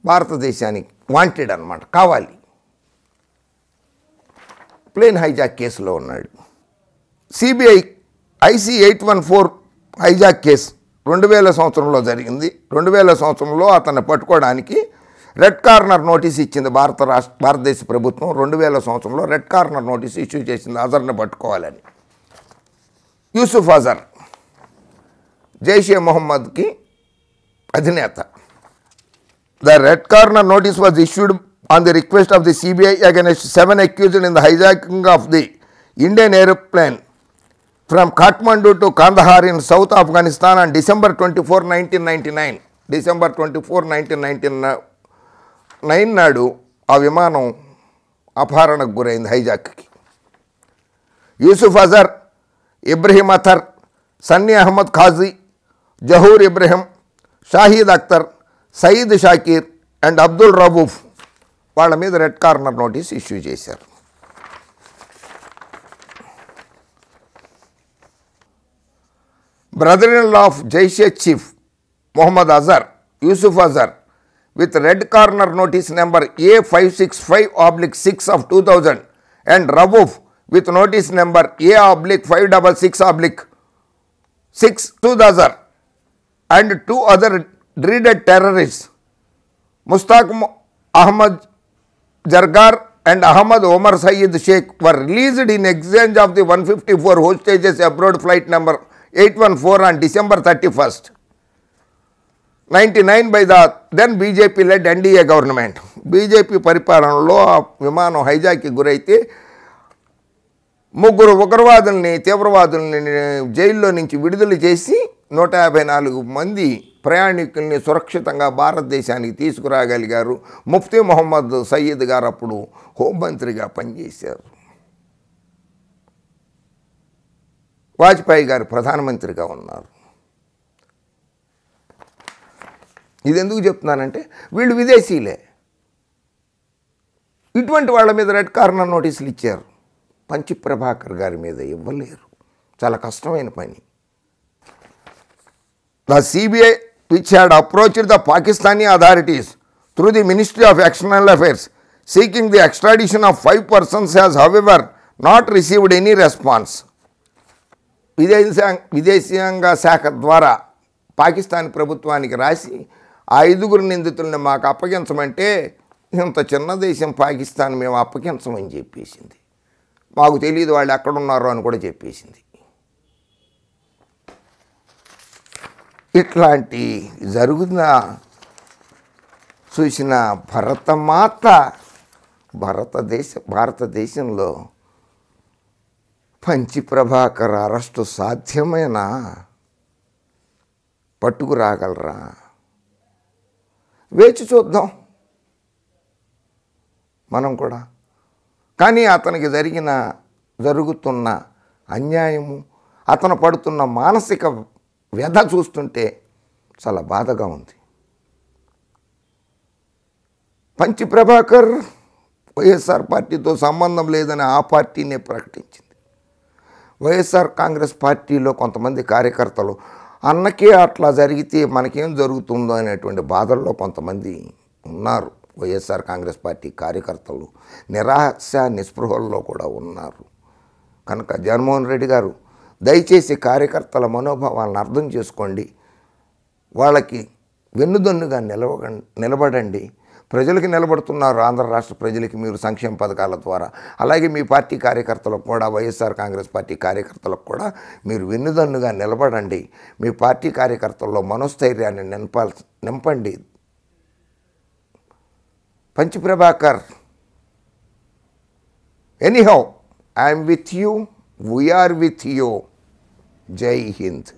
భారతదేశానికి వాంటెడ్ అనమాట కావాలి ప్లేన్ హైజాక్ కేసులో ఉన్నాడు CBI IC eight one four hijack case రెండు వేల సంవత్సరంలో జరిగింది రెండు వేల సంవత్సరంలో అతన్ని పట్టుకోవడానికి రెడ్ కార్నర్ నోటీస్ ఇచ్చింది భారత రాష్ట్ర భారతదేశ ప్రభుత్వం రెండు వేల సంవత్సరంలో రెడ్ కార్నర్ నోటీస్ ఇష్యూ చేసింది అజర్ని పట్టుకోవాలని యూసుఫ్ అజర్ జైషే మొహమ్మద్కి అధినేత the red corner notice was issued on the request of the CBI against seven accused in the hijacking of the Indian aeroplane Kandahar in south Afghanistan and December twenty four nineteen ninety nine December twenty four nineteen nineteen nine నాడు ఆ విమానం అపహరణకు గురైంది హైజాక్కి Yusuf Azhar Ibrahim Athar Sunny Ahmed Qazi Zahoor Ibrahim Shahid Akhtar Sayeed Shakir and Abdul Rauf వాళ్ళ మీద red corner notice issue చేశారు brother-in-law of Jaishe chief mohammad Azhar, Yusuf Azhar, with red corner notice number A565 oblique 6 of 2000 and Rabouf, with notice number A oblique 566 oblique 6 2000 and two other dreaded terrorists Mustaq Ahmad Jargar and Ahmad Omar Sayyid Sheikh were released in exchange of the 154 hostages abroad flight number eight one four on December thirty first ninety nine by the then BJP led NDA government BJP పరిపాలనలో ఆ విమానం హైజాక్కి గురైతే ముగ్గురు ఉగ్రవాదుల్ని తీవ్రవాదుల్ని జైల్లో నుంచి విడుదల చేసి నూట యాభై నాలుగు మంది ప్రయాణికుల్ని సురక్షితంగా భారతదేశానికి తీసుకురాగలిగారు ముఫ్తీ మొహమ్మద్ సయ్యద్ గారు అప్పుడు హోంమంత్రిగా పనిచేశారు వాజ్పేయి గారు ప్రధానమంత్రిగా ఉన్నారు ఇది ఎందుకు చెప్తున్నానంటే వీళ్ళు విదేశీలే ఇటువంటి వాళ్ళ మీద రెడ్ కార్నర్ నోటీసులు ఇచ్చారు పంచి ప్రభాకర్ గారి మీద ఇవ్వలేరు చాలా కష్టమైన పని the CBI which had approached the Pakistani authorities through the ministry of external affairs seeking the extradition of five persons however not received any response విదేశాంగ విదేశాంగ శాఖ ద్వారా పాకిస్తాన్ ప్రభుత్వానికి రాసి ఆ ఐదుగురు నిందితుల్ని మాకు అప్పగించమంటే ఇంత చిన్న దేశం పాకిస్తాన్ మేము అప్పగించమని చెప్పేసింది మాకు తెలియదు వాళ్ళు ఉన్నారో అని కూడా చెప్పేసింది ఇట్లాంటి జరుగుతున్న చూసిన భరతమాత భారతదేశ భారతదేశంలో పంచి ప్రభాకర్ అరెస్టు సాధ్యమైన పట్టుకు రాగలరా వేచి చూద్దాం మనం కూడా కానీ అతనికి జరిగిన జరుగుతున్న అన్యాయము అతను పడుతున్న మానసిక వ్యధ చూస్తుంటే చాలా బాధగా ఉంది పంచి ప్రభాకర్ వైఎస్ఆర్ పార్టీతో సంబంధం లేదని ఆ పార్టీనే ప్రకటించింది వైఎస్ఆర్ కాంగ్రెస్ పార్టీలో కొంతమంది కార్యకర్తలు అన్నకే అట్లా జరిగితే మనకేం జరుగుతుందో అనేటువంటి బాధల్లో కొంతమంది ఉన్నారు వైఎస్ఆర్ కాంగ్రెస్ పార్టీ కార్యకర్తలు నిరాశ నిస్పృహల్లో కూడా ఉన్నారు కనుక జగన్మోహన్ రెడ్డి గారు దయచేసి కార్యకర్తల మనోభావాలను అర్థం చేసుకోండి వాళ్ళకి వెన్నుదొన్నుగా నిలవ నిలబడండి ప్రజలకి నిలబడుతున్నారు ఆంధ్ర రాష్ట్ర ప్రజలకి మీరు సంక్షేమ పథకాల ద్వారా అలాగే మీ పార్టీ కార్యకర్తలకు కూడా వైఎస్ఆర్ కాంగ్రెస్ పార్టీ కార్యకర్తలకు కూడా మీరు వెన్నుదన్నుగా నిలబడండి మీ పార్టీ కార్యకర్తల్లో మనోస్థైర్యాన్ని నింపాల్ నింపండి పంచప్రభాకర్ anyhow I'm with you we are with you Jai Hind